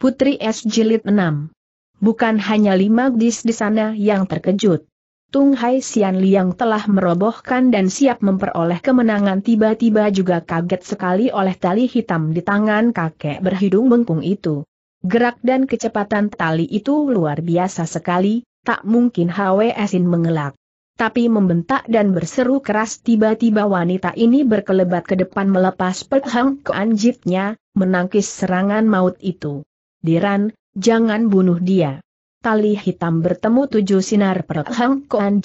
Putri S. Jilid 6 Bukan hanya lima gadis di sana yang terkejut. Tung Hai Sian Liang telah merobohkan dan siap memperoleh kemenangan tiba-tiba juga kaget sekali oleh tali hitam di tangan kakek berhidung bengkung itu. Gerak dan kecepatan tali itu luar biasa sekali, tak mungkin Hwe Sin mengelak. Tapi membentak dan berseru keras tiba-tiba wanita ini berkelebat ke depan melepas perhang keanjitnya, menangkis serangan maut itu. Diran, jangan bunuh dia. Tali hitam bertemu tujuh sinar perut Hang Koan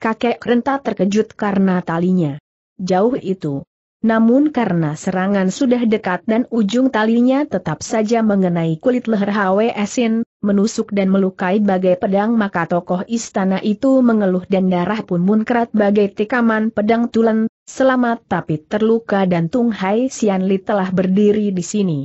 Kakek renta terkejut karena talinya. Jauh itu. Namun karena serangan sudah dekat dan ujung talinya tetap saja mengenai kulit leher Hwe Esin, menusuk dan melukai bagai pedang maka tokoh istana itu mengeluh dan darah pun munkrat bagai tikaman pedang tulen, selamat tapi terluka dan Tung Hai Sian Li telah berdiri di sini.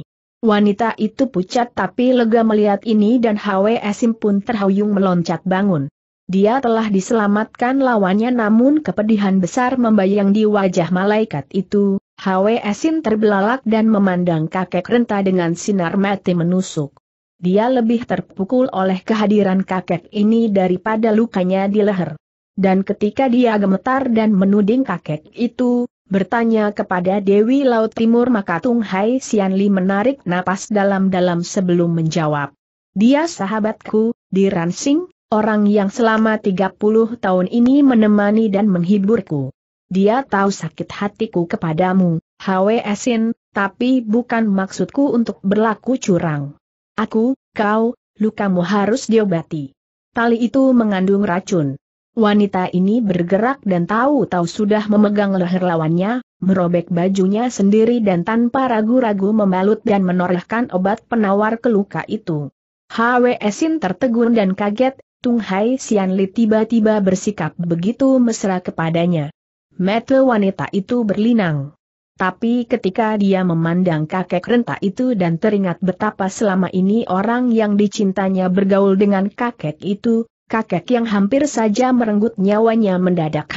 Wanita itu pucat tapi lega melihat ini dan Hwe Sim pun terhuyung meloncat bangun. Dia telah diselamatkan lawannya namun kepedihan besar membayang di wajah malaikat itu, Hwe Sim terbelalak dan memandang kakek renta dengan sinar mati menusuk. Dia lebih terpukul oleh kehadiran kakek ini daripada lukanya di leher. Dan ketika dia gemetar dan menuding kakek itu, bertanya kepada Dewi Laut Timur maka Tung Hai Sian Li menarik napas dalam-dalam sebelum menjawab. Dia sahabatku, di Ransing, orang yang selama 30 tahun ini menemani dan menghiburku. Dia tahu sakit hatiku kepadamu, Hwe Sin, tapi bukan maksudku untuk berlaku curang. Aku, kau, lukamu harus diobati. Tali itu mengandung racun. Wanita ini bergerak dan tahu-tahu sudah memegang leher lawannya, merobek bajunya sendiri dan tanpa ragu-ragu membalut dan menorehkan obat penawar ke luka itu. Hwesin tertegun dan kaget, Tung Hai Sian tiba-tiba bersikap begitu mesra kepadanya. Mata wanita itu berlinang. Tapi ketika dia memandang kakek renta itu dan teringat betapa selama ini orang yang dicintanya bergaul dengan kakek itu, kakek yang hampir saja merenggut nyawanya mendadak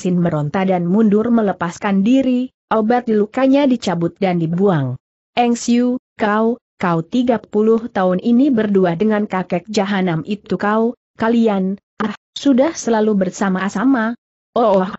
Sin meronta dan mundur melepaskan diri, obat lukanya dicabut dan dibuang. Eng Siu, kau, kau 30 tahun ini berdua dengan kakek jahanam itu kau, kalian, ah, sudah selalu bersama-sama. Oh, oh,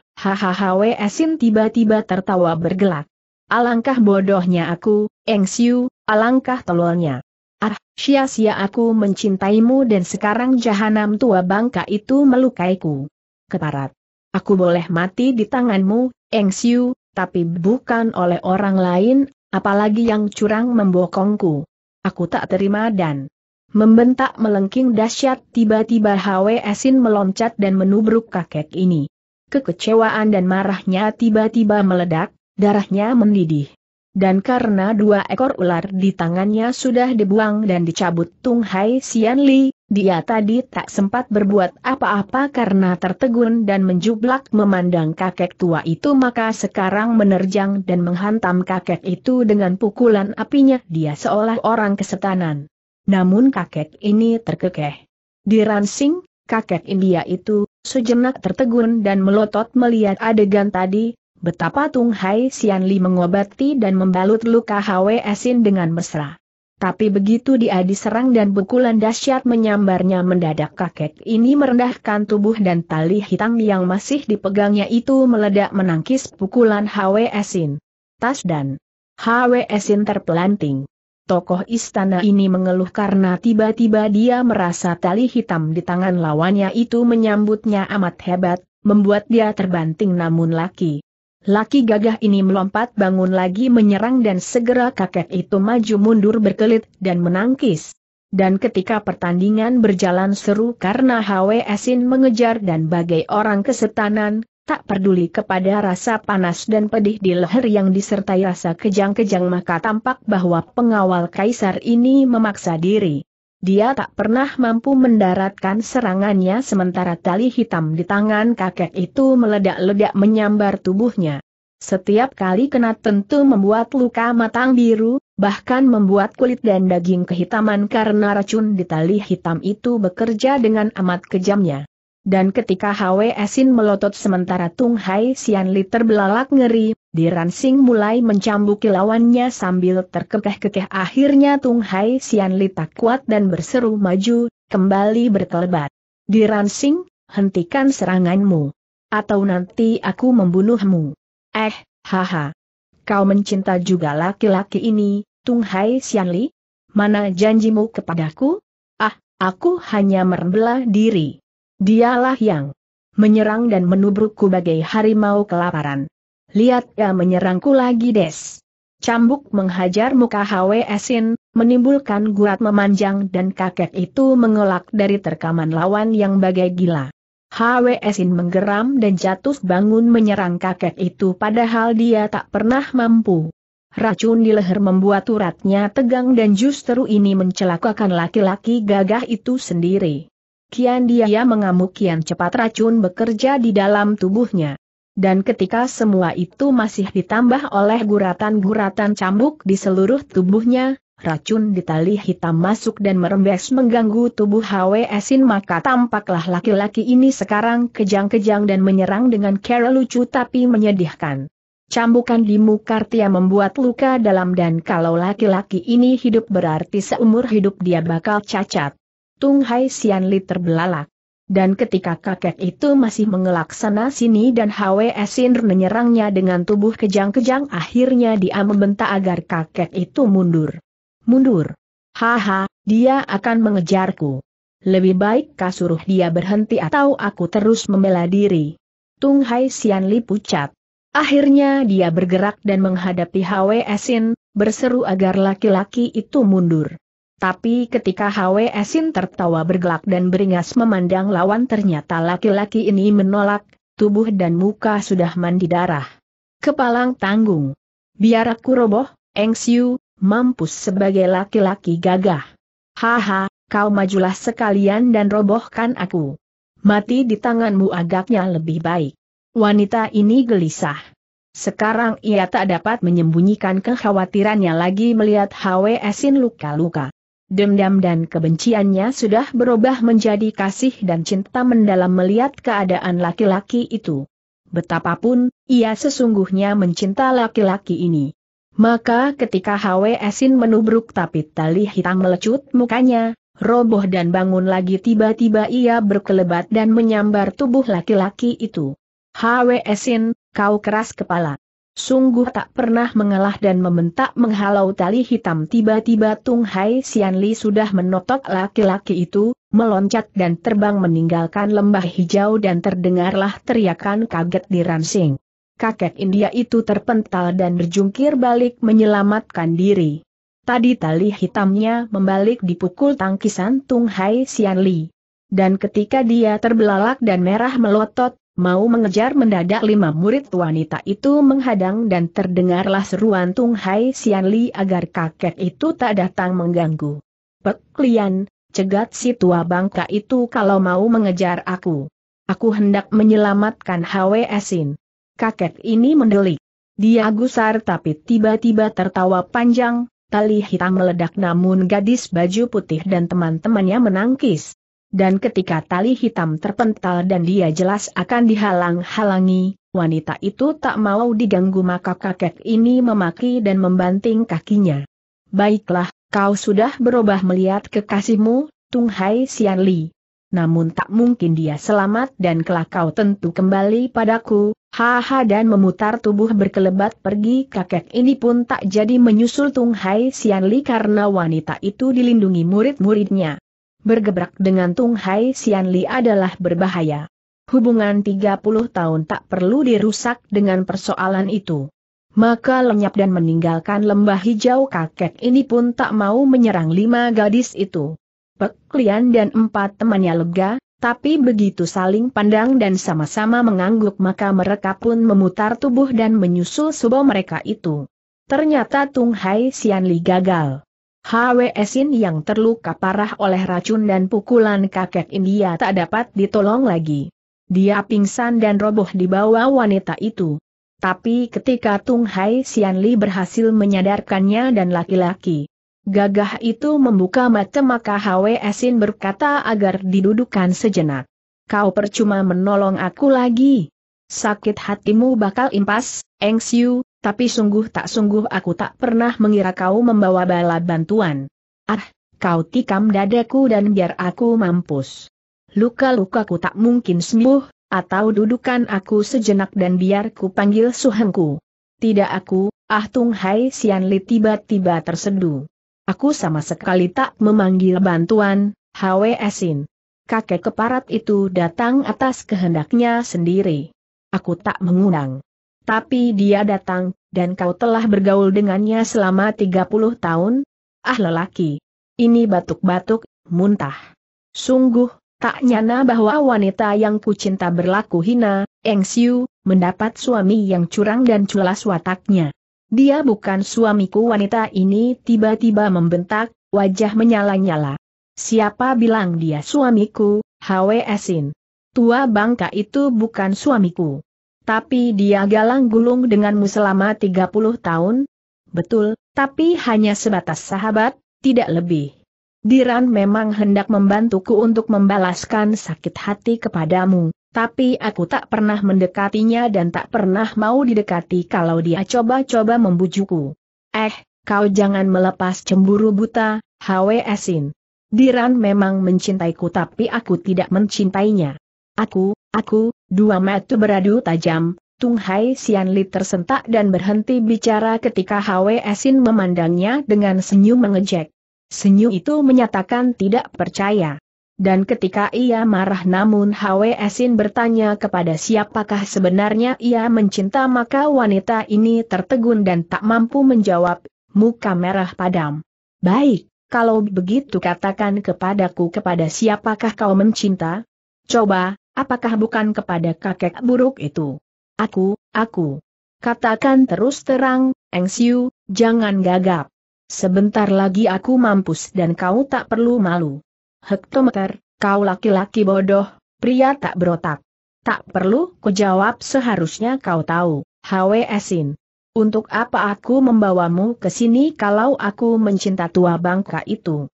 Sin tiba-tiba tertawa bergelak. Alangkah bodohnya aku, Eng Siu, alangkah tololnya. Ah, sia-sia aku mencintaimu dan sekarang jahanam tua bangka itu melukaiku. Keparat. Aku boleh mati di tanganmu, Engsiu, tapi bukan oleh orang lain, apalagi yang curang membokongku. Aku tak terima dan membentak melengking dahsyat tiba-tiba Hwe Esin meloncat dan menubruk kakek ini. Kekecewaan dan marahnya tiba-tiba meledak, darahnya mendidih dan karena dua ekor ular di tangannya sudah dibuang dan dicabut Tung Hai Sian Li, dia tadi tak sempat berbuat apa-apa karena tertegun dan menjublak memandang kakek tua itu maka sekarang menerjang dan menghantam kakek itu dengan pukulan apinya dia seolah orang kesetanan. Namun kakek ini terkekeh. Diransing, kakek India itu, sejenak tertegun dan melotot melihat adegan tadi, Betapa Tung Hai Sian Li mengobati dan membalut luka Hwe Sin dengan mesra. Tapi begitu dia diserang dan pukulan dahsyat menyambarnya mendadak kakek ini merendahkan tubuh dan tali hitam yang masih dipegangnya itu meledak menangkis pukulan Hwe Sin. Tas dan Hwe Sin terpelanting. Tokoh istana ini mengeluh karena tiba-tiba dia merasa tali hitam di tangan lawannya itu menyambutnya amat hebat, membuat dia terbanting namun laki. Laki gagah ini melompat bangun lagi menyerang dan segera kakek itu maju mundur berkelit dan menangkis. Dan ketika pertandingan berjalan seru karena Hwe Asin mengejar dan bagai orang kesetanan, tak peduli kepada rasa panas dan pedih di leher yang disertai rasa kejang-kejang maka tampak bahwa pengawal kaisar ini memaksa diri. Dia tak pernah mampu mendaratkan serangannya sementara tali hitam di tangan kakek itu meledak-ledak menyambar tubuhnya. Setiap kali kena tentu membuat luka matang biru, bahkan membuat kulit dan daging kehitaman karena racun di tali hitam itu bekerja dengan amat kejamnya. Dan ketika Hwe Esin melotot sementara Tung Hai Sian Li terbelalak ngeri, Diransing mulai mencambuki lawannya sambil terkekeh-kekeh akhirnya Tung Hai Sian Li tak kuat dan berseru maju, kembali berkelebat. Diransing, hentikan seranganmu. Atau nanti aku membunuhmu. Eh, haha. Kau mencinta juga laki-laki ini, Tung Hai Sian Li? Mana janjimu kepadaku? Ah, aku hanya merembelah diri. Dialah yang menyerang dan menubrukku bagai harimau kelaparan. Lihat ia ya menyerangku lagi des. Cambuk menghajar muka Hwe Esin, menimbulkan gurat memanjang dan kakek itu mengelak dari terkaman lawan yang bagai gila. Hwe Esin menggeram dan jatuh bangun menyerang kakek itu padahal dia tak pernah mampu. Racun di leher membuat uratnya tegang dan justru ini mencelakakan laki-laki gagah itu sendiri. Kian dia mengamuk kian cepat racun bekerja di dalam tubuhnya dan ketika semua itu masih ditambah oleh guratan-guratan cambuk di seluruh tubuhnya, racun di tali hitam masuk dan merembes mengganggu tubuh Sin maka tampaklah laki-laki ini sekarang kejang-kejang dan menyerang dengan cara lucu tapi menyedihkan. Cambukan di Mukartia membuat luka dalam dan kalau laki-laki ini hidup berarti seumur hidup dia bakal cacat. Tung Hai Sian Li terbelalak. Dan ketika kakek itu masih mengelak sana sini dan Hwe Esin menyerangnya dengan tubuh kejang-kejang akhirnya dia membentak agar kakek itu mundur. Mundur. Haha, dia akan mengejarku. Lebih baik kasuruh dia berhenti atau aku terus membela diri. Tung Hai Sian Li pucat. Akhirnya dia bergerak dan menghadapi Hwe Esin, berseru agar laki-laki itu mundur. Tapi ketika HWSin tertawa bergelak dan beringas memandang lawan ternyata laki-laki ini menolak, tubuh dan muka sudah mandi darah. Kepalang tanggung. Biar aku roboh, Engsiu, mampus sebagai laki-laki gagah. Haha, kau majulah sekalian dan robohkan aku. Mati di tanganmu agaknya lebih baik. Wanita ini gelisah. Sekarang ia tak dapat menyembunyikan kekhawatirannya lagi melihat HWSin luka-luka. Dendam dan kebenciannya sudah berubah menjadi kasih dan cinta mendalam melihat keadaan laki-laki itu. Betapapun, ia sesungguhnya mencinta laki-laki ini. Maka ketika Hwe Esin menubruk tapi tali hitam melecut mukanya, roboh dan bangun lagi tiba-tiba ia berkelebat dan menyambar tubuh laki-laki itu. Hwe Esin, kau keras kepala. Sungguh tak pernah mengalah dan mementak menghalau tali hitam tiba-tiba Tung Hai Xianli sudah menotok laki-laki itu, meloncat dan terbang meninggalkan lembah hijau dan terdengarlah teriakan kaget di Ransing. Kakek India itu terpental dan berjungkir balik menyelamatkan diri. Tadi tali hitamnya membalik dipukul tangkisan Tung Hai Xianli Dan ketika dia terbelalak dan merah melotot, Mau mengejar mendadak lima murid wanita itu menghadang dan terdengarlah seruan Tung Hai Sian Li agar kakek itu tak datang mengganggu. Pek cegat si tua bangka itu kalau mau mengejar aku. Aku hendak menyelamatkan Asin. Kakek ini mendelik. Dia gusar tapi tiba-tiba tertawa panjang, tali hitam meledak namun gadis baju putih dan teman-temannya menangkis dan ketika tali hitam terpental dan dia jelas akan dihalang-halangi, wanita itu tak mau diganggu maka kakek ini memaki dan membanting kakinya. Baiklah, kau sudah berubah melihat kekasihmu, Tung Hai Sian Li. Namun tak mungkin dia selamat dan kelak kau tentu kembali padaku, haha dan memutar tubuh berkelebat pergi kakek ini pun tak jadi menyusul Tung Hai Sian Li karena wanita itu dilindungi murid-muridnya bergebrak dengan Tung Hai Sian Li adalah berbahaya. Hubungan 30 tahun tak perlu dirusak dengan persoalan itu. Maka lenyap dan meninggalkan lembah hijau kakek ini pun tak mau menyerang lima gadis itu. Pek Lian dan empat temannya lega, tapi begitu saling pandang dan sama-sama mengangguk maka mereka pun memutar tubuh dan menyusul subo mereka itu. Ternyata Tung Hai Sian Li gagal. Esin yang terluka parah oleh racun dan pukulan kakek India tak dapat ditolong lagi. Dia pingsan dan roboh di bawah wanita itu. Tapi ketika Tung Hai Xianli berhasil menyadarkannya dan laki-laki gagah itu membuka mata maka Esin berkata agar didudukan sejenak. Kau percuma menolong aku lagi. Sakit hatimu bakal impas, Eng Siu, tapi sungguh tak sungguh aku tak pernah mengira kau membawa bala bantuan. Ah, kau tikam dadaku dan biar aku mampus. Luka-lukaku tak mungkin sembuh, atau dudukan aku sejenak dan biar ku panggil suhengku. Tidak aku, ah Tung Hai Sian Li tiba-tiba terseduh. Aku sama sekali tak memanggil bantuan, Sin, Kakek keparat itu datang atas kehendaknya sendiri. Aku tak mengundang. Tapi dia datang, dan kau telah bergaul dengannya selama 30 tahun? Ah lelaki! Ini batuk-batuk, muntah. Sungguh, tak nyana bahwa wanita yang kucinta berlaku hina, Eng Siu, mendapat suami yang curang dan culas wataknya. Dia bukan suamiku wanita ini tiba-tiba membentak, wajah menyala-nyala. Siapa bilang dia suamiku, Hwe Asin? Tua bangka itu bukan suamiku. Tapi dia galang gulung denganmu selama 30 tahun? Betul, tapi hanya sebatas sahabat, tidak lebih. Diran memang hendak membantuku untuk membalaskan sakit hati kepadamu, tapi aku tak pernah mendekatinya dan tak pernah mau didekati kalau dia coba-coba membujuku. Eh, kau jangan melepas cemburu buta, Hwesin. Diran memang mencintaiku tapi aku tidak mencintainya. Aku, aku, dua mata beradu tajam, Tung Hai Sian Li tersentak dan berhenti bicara ketika Hwe Esin memandangnya dengan senyum mengejek. Senyum itu menyatakan tidak percaya. Dan ketika ia marah namun Hwe Esin bertanya kepada siapakah sebenarnya ia mencinta maka wanita ini tertegun dan tak mampu menjawab, muka merah padam. Baik, kalau begitu katakan kepadaku kepada siapakah kau mencinta? Coba, apakah bukan kepada kakek buruk itu? Aku, aku. Katakan terus terang, Eng Siu, jangan gagap. Sebentar lagi aku mampus dan kau tak perlu malu. Hektometer, kau laki-laki bodoh, pria tak berotak. Tak perlu ku jawab seharusnya kau tahu, Esin. Untuk apa aku membawamu ke sini kalau aku mencinta tua bangka itu?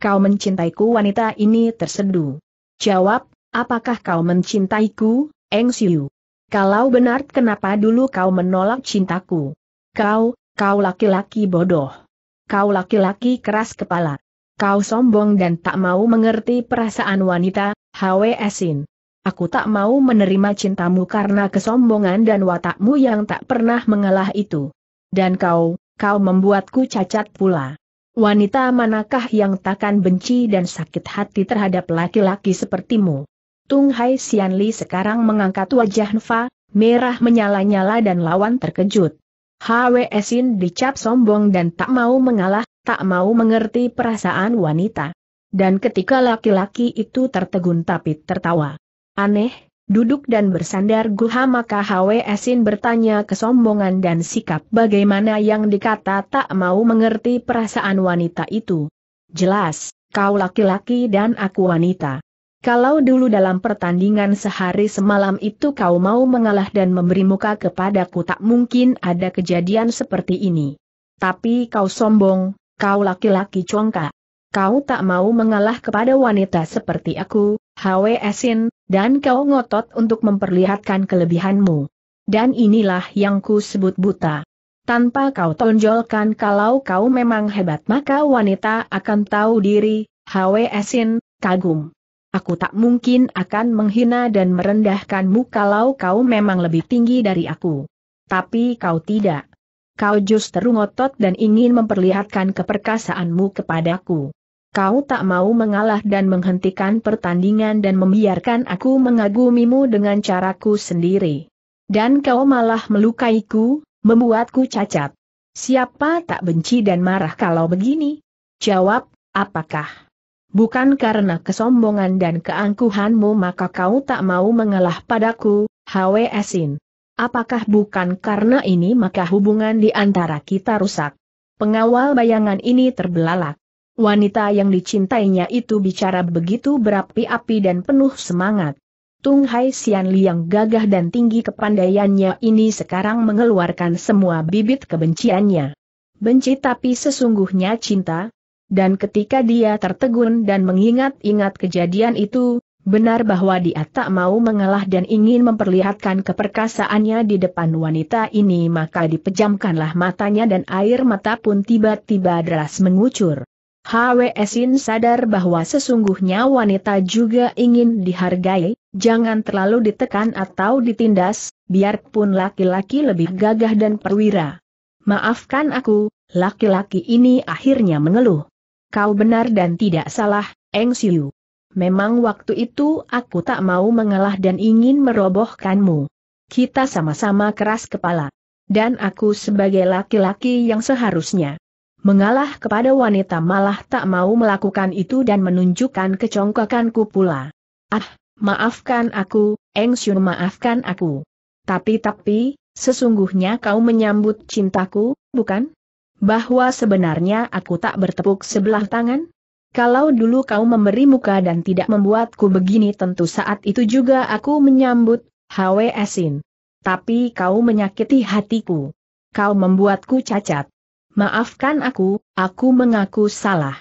Kau mencintaiku wanita ini terseduh. Jawab, apakah kau mencintaiku, Eng Siu? Kalau benar kenapa dulu kau menolak cintaku? Kau, kau laki-laki bodoh. Kau laki-laki keras kepala. Kau sombong dan tak mau mengerti perasaan wanita, Hwesin. Aku tak mau menerima cintamu karena kesombongan dan watakmu yang tak pernah mengalah itu. Dan kau, kau membuatku cacat pula. Wanita manakah yang takkan benci dan sakit hati terhadap laki-laki sepertimu? Tung Hai Sian Li sekarang mengangkat wajah Nfa, merah menyala-nyala dan lawan terkejut. Hwe Sin dicap sombong dan tak mau mengalah, tak mau mengerti perasaan wanita. Dan ketika laki-laki itu tertegun tapi tertawa. Aneh, duduk dan bersandar guha maka Hwe Sin bertanya kesombongan dan sikap bagaimana yang dikata tak mau mengerti perasaan wanita itu. Jelas, kau laki-laki dan aku wanita. Kalau dulu dalam pertandingan sehari semalam itu kau mau mengalah dan memberi muka kepadaku tak mungkin ada kejadian seperti ini. Tapi kau sombong, kau laki-laki congkak. Kau tak mau mengalah kepada wanita seperti aku, Hwe Esin, dan kau ngotot untuk memperlihatkan kelebihanmu. Dan inilah yang ku sebut buta. Tanpa kau tonjolkan kalau kau memang hebat maka wanita akan tahu diri, Hwe Esin, kagum. Aku tak mungkin akan menghina dan merendahkanmu kalau kau memang lebih tinggi dari aku. Tapi kau tidak. Kau justru ngotot dan ingin memperlihatkan keperkasaanmu kepadaku. Kau tak mau mengalah dan menghentikan pertandingan dan membiarkan aku mengagumimu dengan caraku sendiri. Dan kau malah melukaiku, membuatku cacat. Siapa tak benci dan marah kalau begini? Jawab, apakah? Bukan karena kesombongan dan keangkuhanmu maka kau tak mau mengalah padaku, Sin. Apakah bukan karena ini maka hubungan di antara kita rusak? Pengawal bayangan ini terbelalak. Wanita yang dicintainya itu bicara begitu berapi-api dan penuh semangat. Tung Hai Sian Li yang gagah dan tinggi kepandaiannya ini sekarang mengeluarkan semua bibit kebenciannya. Benci tapi sesungguhnya cinta, dan ketika dia tertegun dan mengingat-ingat kejadian itu, benar bahwa dia tak mau mengalah dan ingin memperlihatkan keperkasaannya di depan wanita ini maka dipejamkanlah matanya dan air mata pun tiba-tiba deras mengucur. HWSin sadar bahwa sesungguhnya wanita juga ingin dihargai, jangan terlalu ditekan atau ditindas, biarpun laki-laki lebih gagah dan perwira. Maafkan aku, laki-laki ini akhirnya mengeluh. Kau benar dan tidak salah, Eng Siu. Memang waktu itu aku tak mau mengalah dan ingin merobohkanmu. Kita sama-sama keras kepala. Dan aku sebagai laki-laki yang seharusnya. Mengalah kepada wanita malah tak mau melakukan itu dan menunjukkan kecongkakanku pula. Ah, maafkan aku, Eng Siu maafkan aku. Tapi-tapi, sesungguhnya kau menyambut cintaku, bukan? bahwa sebenarnya aku tak bertepuk sebelah tangan? Kalau dulu kau memberi muka dan tidak membuatku begini tentu saat itu juga aku menyambut, Esin. Tapi kau menyakiti hatiku. Kau membuatku cacat. Maafkan aku, aku mengaku salah.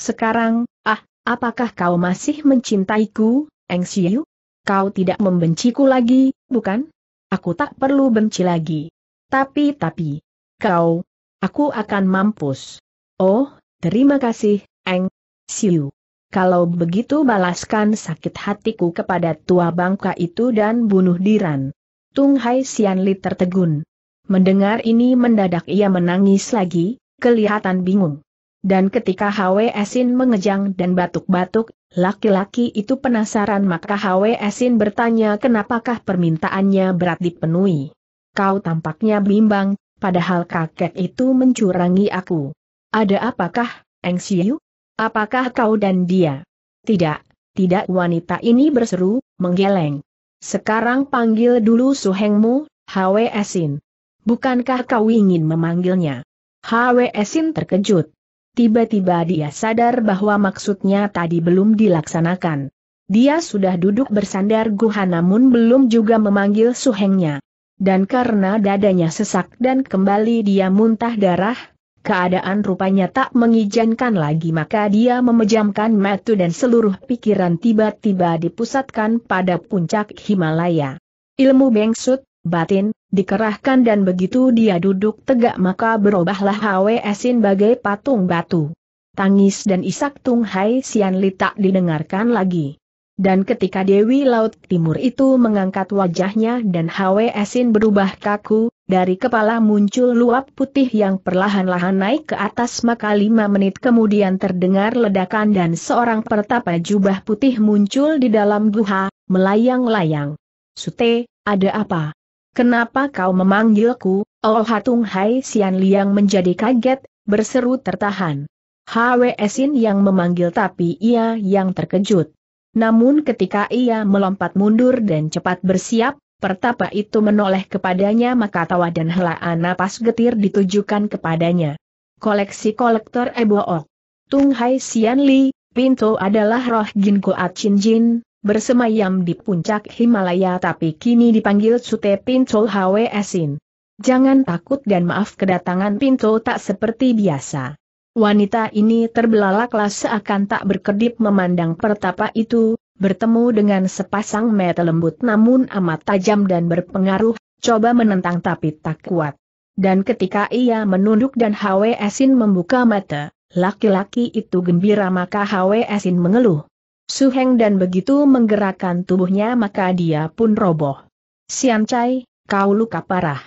Sekarang, ah, apakah kau masih mencintaiku, Eng Siu? Kau tidak membenciku lagi, bukan? Aku tak perlu benci lagi. Tapi tapi, kau, Aku akan mampus. Oh, terima kasih, Eng. Siu. Kalau begitu balaskan sakit hatiku kepada tua bangka itu dan bunuh Diran. Tung Hai Sian tertegun. Mendengar ini mendadak ia menangis lagi, kelihatan bingung. Dan ketika Hwe Esin mengejang dan batuk-batuk, laki-laki itu penasaran maka Hwe Esin bertanya kenapakah permintaannya berat dipenuhi. Kau tampaknya bimbang, padahal kakek itu mencurangi aku. Ada apakah, Eng Siu? Apakah kau dan dia? Tidak, tidak wanita ini berseru, menggeleng. Sekarang panggil dulu suhengmu, Hwe Esin. Bukankah kau ingin memanggilnya? Hwe Esin terkejut. Tiba-tiba dia sadar bahwa maksudnya tadi belum dilaksanakan. Dia sudah duduk bersandar guha namun belum juga memanggil suhengnya. Dan karena dadanya sesak dan kembali dia muntah darah, keadaan rupanya tak mengizinkan lagi maka dia memejamkan mata dan seluruh pikiran tiba-tiba dipusatkan pada puncak Himalaya. Ilmu bengsut, batin, dikerahkan dan begitu dia duduk tegak maka berubahlah Esin bagai patung batu. Tangis dan isak Tung Hai Sian Li tak didengarkan lagi. Dan ketika Dewi Laut Timur itu mengangkat wajahnya dan Hwe Esin berubah kaku, dari kepala muncul luap putih yang perlahan-lahan naik ke atas maka lima menit kemudian terdengar ledakan dan seorang pertapa jubah putih muncul di dalam guha, melayang-layang. Sute, ada apa? Kenapa kau memanggilku? Oh Hatung Hai Sian Liang menjadi kaget, berseru tertahan. Hwe Esin yang memanggil tapi ia yang terkejut. Namun ketika ia melompat mundur dan cepat bersiap, pertapa itu menoleh kepadanya maka tawa dan helaan napas getir ditujukan kepadanya. Koleksi kolektor Ebo Ebook. Tung Hai Sian Li, Pinto adalah roh Jin Goat Chin Jin, bersemayam di puncak Himalaya tapi kini dipanggil Sute Pinto Hwe Esin. Jangan takut dan maaf kedatangan Pinto tak seperti biasa. Wanita ini terbelalaklah seakan tak berkedip memandang pertapa itu, bertemu dengan sepasang mata lembut namun amat tajam dan berpengaruh, coba menentang tapi tak kuat. Dan ketika ia menunduk dan Hwe Esin membuka mata, laki-laki itu gembira maka Hwe Esin mengeluh. Suheng dan begitu menggerakkan tubuhnya maka dia pun roboh. Sian Chai, kau luka parah.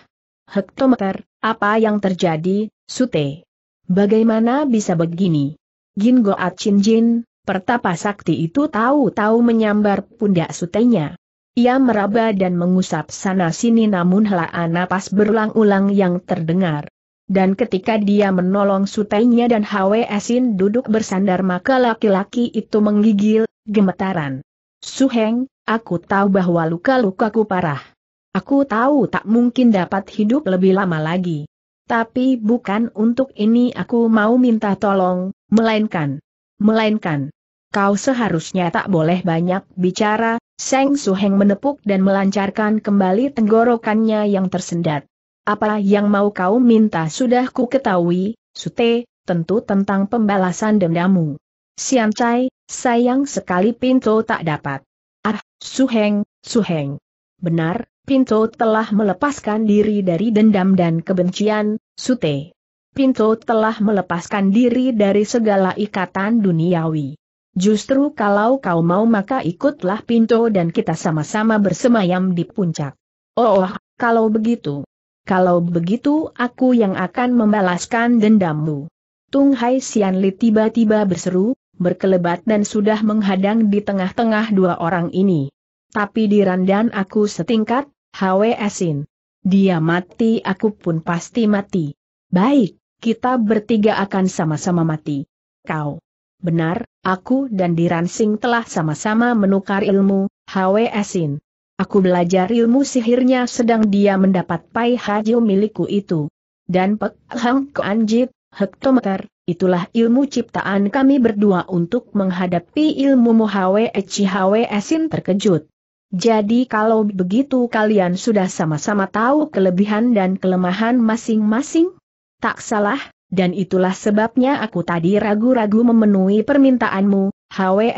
Hektometer, apa yang terjadi, Sute? Bagaimana bisa begini? Gin Goat Chin Jin, pertapa sakti itu tahu-tahu menyambar pundak sutenya. Ia meraba dan mengusap sana-sini namun helaan napas berulang-ulang yang terdengar. Dan ketika dia menolong sutenya dan Hwe Esin duduk bersandar maka laki-laki itu menggigil, gemetaran. Suheng, aku tahu bahwa luka-lukaku parah. Aku tahu tak mungkin dapat hidup lebih lama lagi. Tapi bukan untuk ini aku mau minta tolong, melainkan. Melainkan. Kau seharusnya tak boleh banyak bicara, Seng Suheng menepuk dan melancarkan kembali tenggorokannya yang tersendat. Apa yang mau kau minta sudah ku ketahui, Sute, tentu tentang pembalasan dendamu. Sian Chai, sayang sekali pintu tak dapat. Ah, Suheng, Suheng. Benar, Pinto telah melepaskan diri dari dendam dan kebencian, Sute. Pinto telah melepaskan diri dari segala ikatan duniawi. Justru kalau kau mau maka ikutlah Pinto dan kita sama-sama bersemayam di puncak. Oh, oh kalau begitu. Kalau begitu aku yang akan membalaskan dendammu. Tung Hai Sian Li tiba-tiba berseru, berkelebat dan sudah menghadang di tengah-tengah dua orang ini. Tapi di randan aku setingkat, Asin. Dia mati aku pun pasti mati. Baik, kita bertiga akan sama-sama mati. Kau. Benar, aku dan Diransing telah sama-sama menukar ilmu, Asin. Aku belajar ilmu sihirnya sedang dia mendapat Pai Haju milikku itu. Dan Pek Hang Anjit, hektometer, itulah ilmu ciptaan kami berdua untuk menghadapi ilmu Muhawe Eci Hwe Esin terkejut. Jadi kalau begitu kalian sudah sama-sama tahu kelebihan dan kelemahan masing-masing? Tak salah, dan itulah sebabnya aku tadi ragu-ragu memenuhi permintaanmu,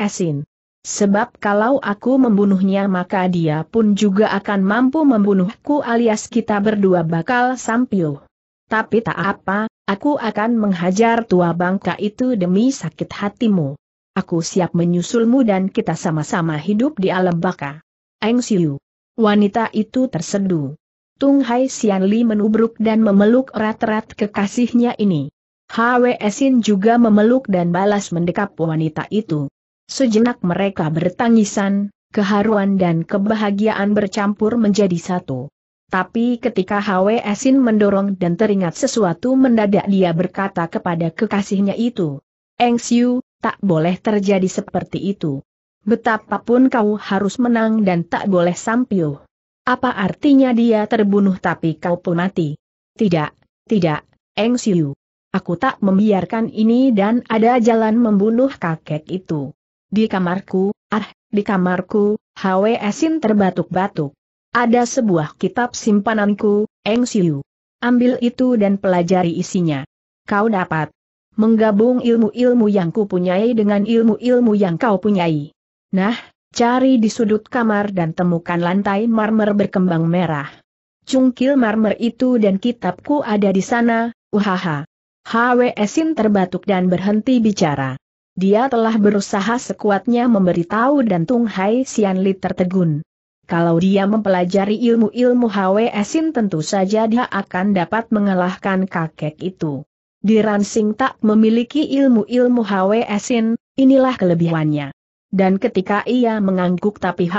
Sin. Sebab kalau aku membunuhnya maka dia pun juga akan mampu membunuhku alias kita berdua bakal sampil. Tapi tak apa, aku akan menghajar tua bangka itu demi sakit hatimu. Aku siap menyusulmu dan kita sama-sama hidup di alam baka. Eng Siu. Wanita itu terseduh. Tung Hai Sian Li menubruk dan memeluk erat-erat kekasihnya ini. Hwe Sin juga memeluk dan balas mendekap wanita itu. Sejenak mereka bertangisan, keharuan dan kebahagiaan bercampur menjadi satu. Tapi ketika Hwe Sin mendorong dan teringat sesuatu mendadak dia berkata kepada kekasihnya itu. Eng Siu, tak boleh terjadi seperti itu. Betapapun kau harus menang dan tak boleh sampil. Apa artinya dia terbunuh tapi kau pun mati? Tidak, tidak, Eng Siu. Aku tak membiarkan ini dan ada jalan membunuh kakek itu. Di kamarku, ah, di kamarku, Hwe Esin terbatuk-batuk. Ada sebuah kitab simpananku, Eng Siu. Ambil itu dan pelajari isinya. Kau dapat menggabung ilmu-ilmu yang kupunyai dengan ilmu-ilmu yang kau punyai. Nah, cari di sudut kamar dan temukan lantai marmer berkembang merah. Cungkil marmer itu dan kitabku ada di sana, uhaha. Sin terbatuk dan berhenti bicara. Dia telah berusaha sekuatnya memberitahu dan Tung Hai Sian Li tertegun. Kalau dia mempelajari ilmu-ilmu Sin tentu saja dia akan dapat mengalahkan kakek itu. Diransing tak memiliki ilmu-ilmu Sin, inilah kelebihannya. Dan ketika ia mengangguk tapi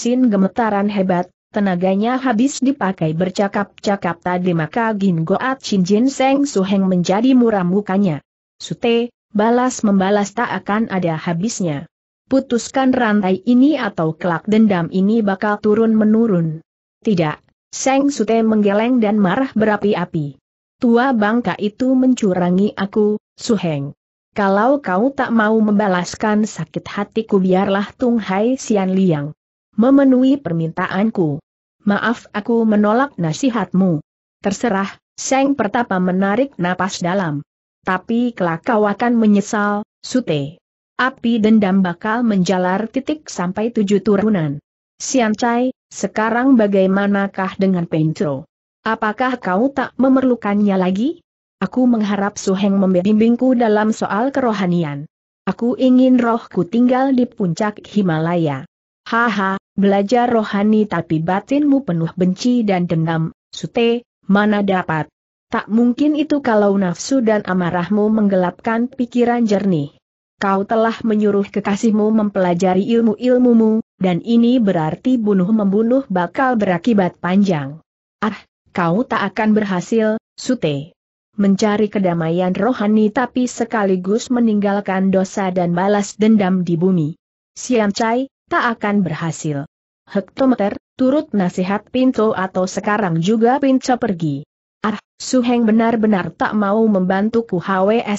Sin gemetaran hebat, tenaganya habis dipakai bercakap-cakap tadi maka Gin Goat Shin Jin Seng Suheng menjadi muram mukanya. Sute, balas membalas tak akan ada habisnya. Putuskan rantai ini atau kelak dendam ini bakal turun-menurun. Tidak, Seng Sute menggeleng dan marah berapi-api. Tua bangka itu mencurangi aku, Suheng. Kalau kau tak mau membalaskan sakit hatiku biarlah Tung Hai Sian Liang memenuhi permintaanku. Maaf aku menolak nasihatmu. Terserah, Seng Pertapa menarik napas dalam. Tapi kelak kau akan menyesal, Sute. Api dendam bakal menjalar titik sampai tujuh turunan. Sian Chai, sekarang bagaimanakah dengan Pencro? Apakah kau tak memerlukannya lagi? Aku mengharap Suheng membimbingku dalam soal kerohanian. Aku ingin rohku tinggal di puncak Himalaya. Haha, belajar rohani tapi batinmu penuh benci dan dendam, Sute, mana dapat. Tak mungkin itu kalau nafsu dan amarahmu menggelapkan pikiran jernih. Kau telah menyuruh kekasihmu mempelajari ilmu-ilmumu, dan ini berarti bunuh-membunuh bakal berakibat panjang. Ah, kau tak akan berhasil, Sute mencari kedamaian rohani tapi sekaligus meninggalkan dosa dan balas dendam di bumi. Siam Chai, tak akan berhasil. Hektometer, turut nasihat Pinto atau sekarang juga Pinto pergi. Ah, Suheng benar-benar tak mau membantuku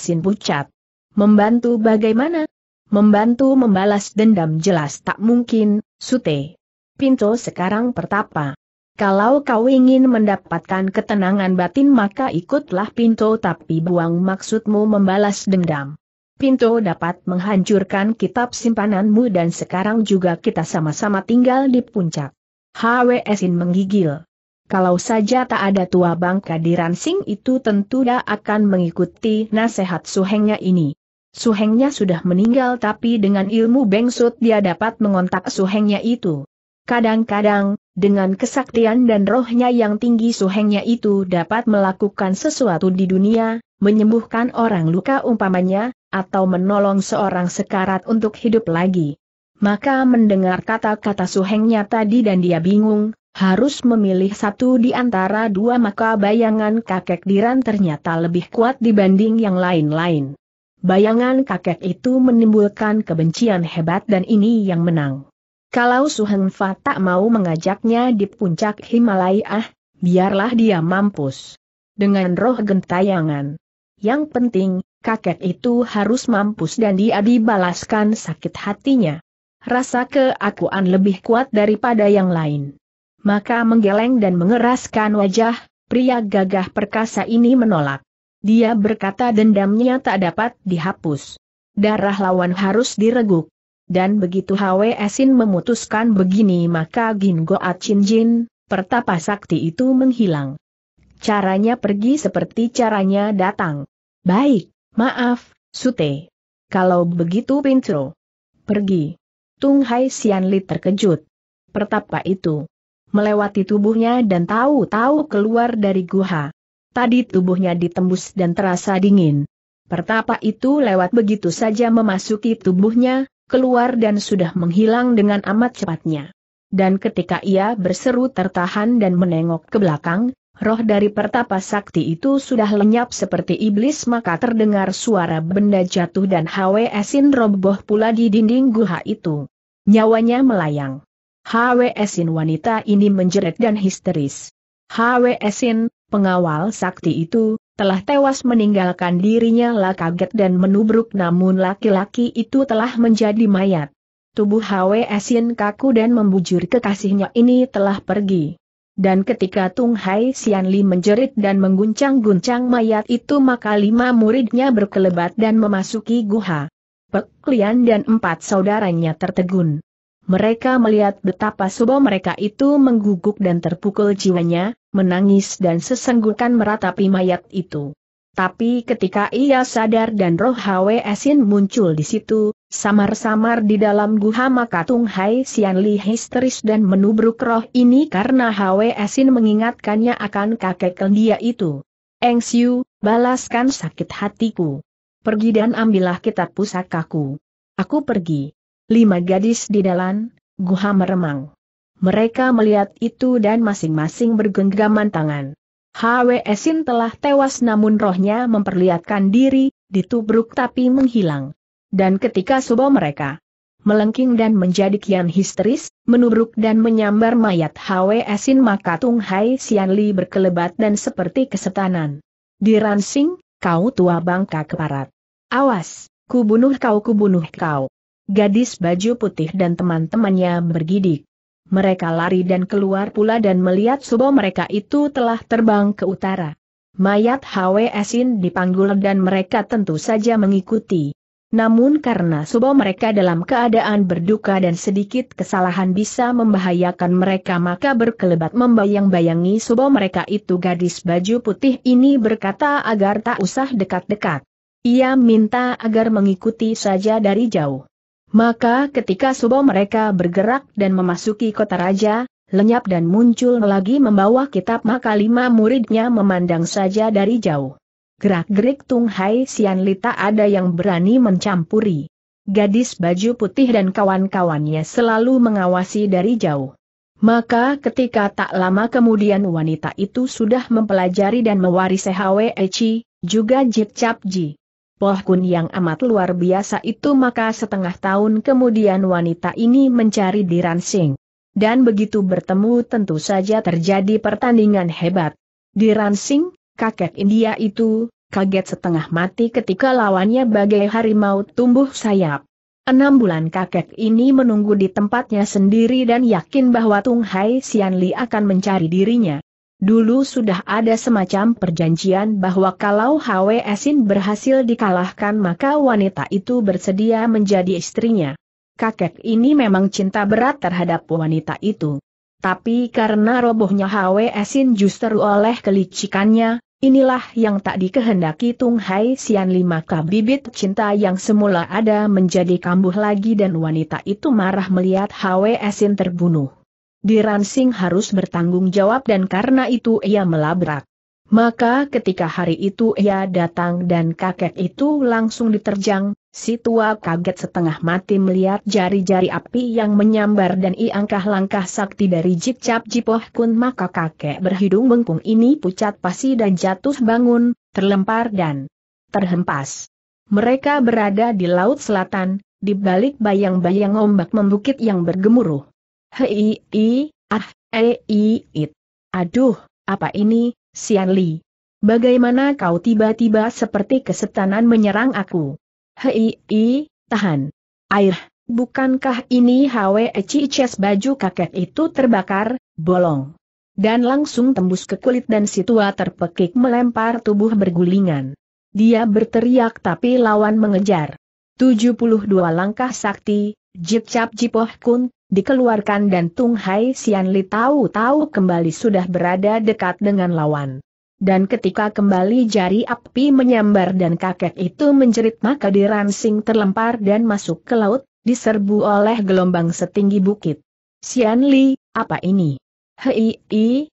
Sin pucat. Membantu bagaimana? Membantu membalas dendam jelas tak mungkin, Sute. Pinto sekarang pertapa. Kalau kau ingin mendapatkan ketenangan batin maka ikutlah Pinto tapi buang maksudmu membalas dendam. Pinto dapat menghancurkan kitab simpananmu dan sekarang juga kita sama-sama tinggal di puncak. HWSin menggigil. Kalau saja tak ada tua bangka di Ransing itu tentu dia akan mengikuti nasihat suhengnya ini. Suhengnya sudah meninggal tapi dengan ilmu bengsut dia dapat mengontak suhengnya itu. Kadang-kadang, dengan kesaktian dan rohnya yang tinggi suhengnya itu dapat melakukan sesuatu di dunia, menyembuhkan orang luka umpamanya, atau menolong seorang sekarat untuk hidup lagi. Maka mendengar kata-kata suhengnya tadi dan dia bingung, harus memilih satu di antara dua maka bayangan kakek Diran ternyata lebih kuat dibanding yang lain-lain. Bayangan kakek itu menimbulkan kebencian hebat dan ini yang menang. Kalau Suheng Fa tak mau mengajaknya di puncak Himalaya, biarlah dia mampus. Dengan roh gentayangan. Yang penting, kakek itu harus mampus dan dia dibalaskan sakit hatinya. Rasa keakuan lebih kuat daripada yang lain. Maka menggeleng dan mengeraskan wajah, pria gagah perkasa ini menolak. Dia berkata dendamnya tak dapat dihapus. Darah lawan harus direguk. Dan begitu Sin memutuskan begini maka Gin At Chin Jin, pertapa sakti itu menghilang. Caranya pergi seperti caranya datang. Baik, maaf, Sute. Kalau begitu Pintro. Pergi. Tung Hai Sian Li terkejut. Pertapa itu melewati tubuhnya dan tahu-tahu keluar dari guha. Tadi tubuhnya ditembus dan terasa dingin. Pertapa itu lewat begitu saja memasuki tubuhnya, keluar dan sudah menghilang dengan amat cepatnya. Dan ketika ia berseru tertahan dan menengok ke belakang, roh dari pertapa sakti itu sudah lenyap seperti iblis maka terdengar suara benda jatuh dan Sin roboh pula di dinding guha itu. Nyawanya melayang. Sin wanita ini menjerit dan histeris. Sin, pengawal sakti itu, telah tewas meninggalkan dirinya lah kaget dan menubruk namun laki-laki itu telah menjadi mayat. Tubuh Hwe Sien kaku dan membujur kekasihnya ini telah pergi. Dan ketika Tung Hai Sian Li menjerit dan mengguncang-guncang mayat itu maka lima muridnya berkelebat dan memasuki guha. Pek Lian dan empat saudaranya tertegun. Mereka melihat betapa subo mereka itu mengguguk dan terpukul jiwanya, menangis dan sesenggukan meratapi mayat itu. Tapi ketika ia sadar dan roh Hwe Esin muncul di situ, samar-samar di dalam guha maka Tung Hai Sian Li histeris dan menubruk roh ini karena Hwe Esin mengingatkannya akan kakek dia itu. Eng Siu, balaskan sakit hatiku. Pergi dan ambillah kitab pusakaku. Aku pergi lima gadis di dalam, guha meremang. Mereka melihat itu dan masing-masing bergenggaman tangan. Esin telah tewas namun rohnya memperlihatkan diri, ditubruk tapi menghilang. Dan ketika subuh mereka melengking dan menjadi kian histeris, menubruk dan menyambar mayat Esin maka Tung Hai Sian Li berkelebat dan seperti kesetanan. Diransing, kau tua bangka keparat. Awas, kubunuh kau kubunuh kau. Gadis baju putih dan teman-temannya bergidik. Mereka lari dan keluar pula dan melihat subo mereka itu telah terbang ke utara. Mayat Hwe Esin dipanggul dan mereka tentu saja mengikuti. Namun karena subo mereka dalam keadaan berduka dan sedikit kesalahan bisa membahayakan mereka maka berkelebat membayang-bayangi subo mereka itu gadis baju putih ini berkata agar tak usah dekat-dekat. Ia minta agar mengikuti saja dari jauh. Maka ketika subuh mereka bergerak dan memasuki kota raja, lenyap dan muncul lagi membawa kitab maka lima muridnya memandang saja dari jauh. Gerak-gerik Tung Hai Sian Lita ada yang berani mencampuri. Gadis baju putih dan kawan-kawannya selalu mengawasi dari jauh. Maka ketika tak lama kemudian wanita itu sudah mempelajari dan mewarisi Hwe Eci, juga Jip Cap Ji. Pohkun yang amat luar biasa itu maka setengah tahun kemudian wanita ini mencari di Ransing. Dan begitu bertemu tentu saja terjadi pertandingan hebat. Di Ransing, kakek India itu, kaget setengah mati ketika lawannya bagai harimau tumbuh sayap. Enam bulan kakek ini menunggu di tempatnya sendiri dan yakin bahwa Tung Hai Sian Li akan mencari dirinya. Dulu sudah ada semacam perjanjian bahwa kalau Hwe Esin berhasil dikalahkan maka wanita itu bersedia menjadi istrinya. Kakek ini memang cinta berat terhadap wanita itu. Tapi karena robohnya Hwe Esin justru oleh kelicikannya, inilah yang tak dikehendaki Tung Hai Sian lima bibit cinta yang semula ada menjadi kambuh lagi dan wanita itu marah melihat Hwe Esin terbunuh. Diransing harus bertanggung jawab dan karena itu ia melabrak. Maka ketika hari itu ia datang dan kakek itu langsung diterjang, si tua kaget setengah mati melihat jari-jari api yang menyambar dan iangkah langkah sakti dari Jipcap Jipoh Kun maka kakek berhidung bengkung ini pucat pasi dan jatuh bangun, terlempar dan terhempas. Mereka berada di Laut Selatan, di balik bayang-bayang ombak membukit yang bergemuruh. Hei, i, ah, e, i, it. Aduh, apa ini, Sian Li? Bagaimana kau tiba-tiba seperti kesetanan menyerang aku? Hei, i, tahan. Air, bukankah ini Hwe Cices baju kakek itu terbakar, bolong? Dan langsung tembus ke kulit dan si tua terpekik melempar tubuh bergulingan. Dia berteriak tapi lawan mengejar. 72 langkah sakti, jip cap jipoh kun, dikeluarkan dan Tung Hai Sian Li tahu-tahu kembali sudah berada dekat dengan lawan. Dan ketika kembali jari api menyambar dan kakek itu menjerit maka diransing terlempar dan masuk ke laut, diserbu oleh gelombang setinggi bukit. Sian Li, apa ini? Hei, i,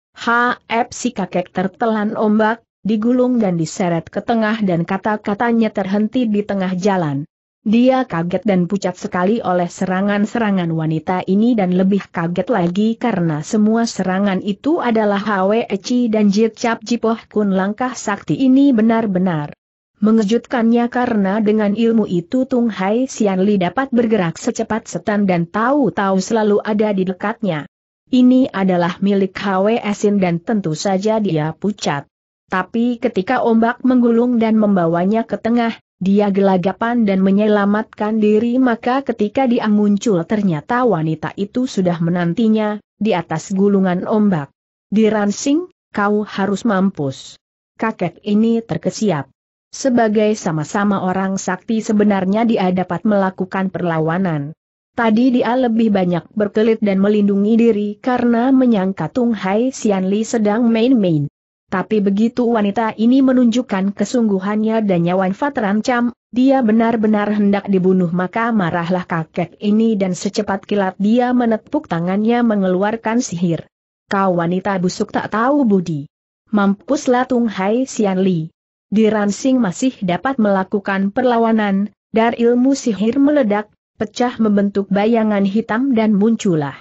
ep, si kakek tertelan ombak, digulung dan diseret ke tengah dan kata-katanya terhenti di tengah jalan. Dia kaget dan pucat sekali oleh serangan-serangan wanita ini dan lebih kaget lagi karena semua serangan itu adalah Hwe Eci dan Jit Cap Jipoh Kun langkah sakti ini benar-benar. Mengejutkannya karena dengan ilmu itu Tung Hai Sian Li dapat bergerak secepat setan dan tahu-tahu selalu ada di dekatnya. Ini adalah milik Hwe Esin dan tentu saja dia pucat. Tapi ketika ombak menggulung dan membawanya ke tengah, dia gelagapan dan menyelamatkan diri maka ketika dia muncul ternyata wanita itu sudah menantinya, di atas gulungan ombak. Diransing, kau harus mampus. Kakek ini terkesiap. Sebagai sama-sama orang sakti sebenarnya dia dapat melakukan perlawanan. Tadi dia lebih banyak berkelit dan melindungi diri karena menyangka Tung Hai Sian sedang main-main. Tapi begitu wanita ini menunjukkan kesungguhannya dan nyawanya terancam, dia benar-benar hendak dibunuh maka marahlah kakek ini dan secepat kilat dia menepuk tangannya mengeluarkan sihir. Kau wanita busuk tak tahu budi. Mampuslah Tung Hai Sian Li. Diransing masih dapat melakukan perlawanan, dar ilmu sihir meledak, pecah membentuk bayangan hitam dan muncullah.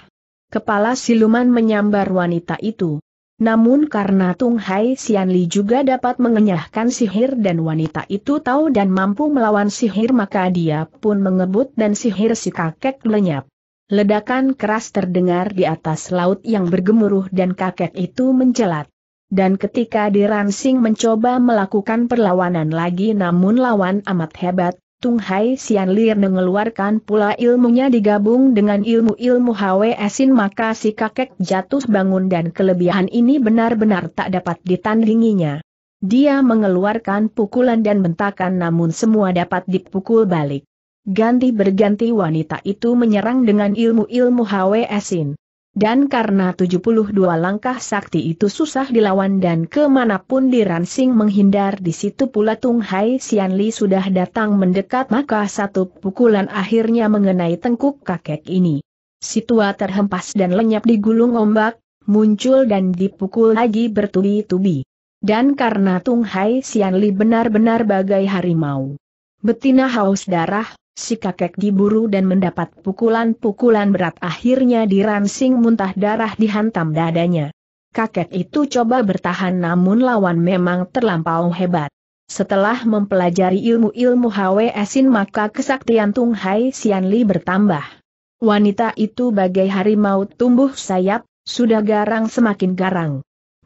Kepala siluman menyambar wanita itu. Namun karena Tung Hai Sian Li juga dapat mengenyahkan sihir dan wanita itu tahu dan mampu melawan sihir maka dia pun mengebut dan sihir si kakek lenyap. Ledakan keras terdengar di atas laut yang bergemuruh dan kakek itu menjelat. Dan ketika diransing mencoba melakukan perlawanan lagi namun lawan amat hebat, Tung Hai Sian Lir mengeluarkan pula ilmunya digabung dengan ilmu-ilmu Hwe Esin maka si kakek jatuh bangun dan kelebihan ini benar-benar tak dapat ditandinginya. Dia mengeluarkan pukulan dan bentakan namun semua dapat dipukul balik. Ganti berganti wanita itu menyerang dengan ilmu-ilmu Hwe Esin. Dan karena 72 langkah sakti itu susah dilawan dan kemanapun diransing menghindar di situ pula Tung Hai Sian Li sudah datang mendekat maka satu pukulan akhirnya mengenai tengkuk kakek ini. Situa terhempas dan lenyap di gulung ombak, muncul dan dipukul lagi bertubi-tubi. Dan karena Tung Hai Sian Li benar-benar bagai harimau. Betina haus darah, Si kakek diburu dan mendapat pukulan-pukulan berat akhirnya diransing muntah darah dihantam dadanya. Kakek itu coba bertahan namun lawan memang terlampau hebat. Setelah mempelajari ilmu-ilmu hwe Sin maka kesaktian Tung Hai Sian Li bertambah. Wanita itu bagai harimau tumbuh sayap, sudah garang semakin garang.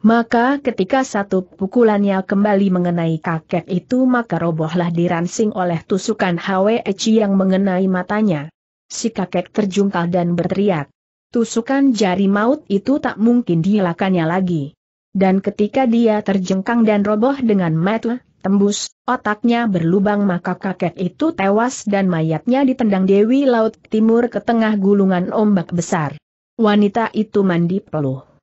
Maka ketika satu pukulannya kembali mengenai kakek itu maka robohlah diransing oleh tusukan Hwe Eci yang mengenai matanya. Si kakek terjungkal dan berteriak. Tusukan jari maut itu tak mungkin dihilakannya lagi. Dan ketika dia terjengkang dan roboh dengan metu, tembus, otaknya berlubang maka kakek itu tewas dan mayatnya ditendang Dewi Laut Timur ke tengah gulungan ombak besar. Wanita itu mandi peluh.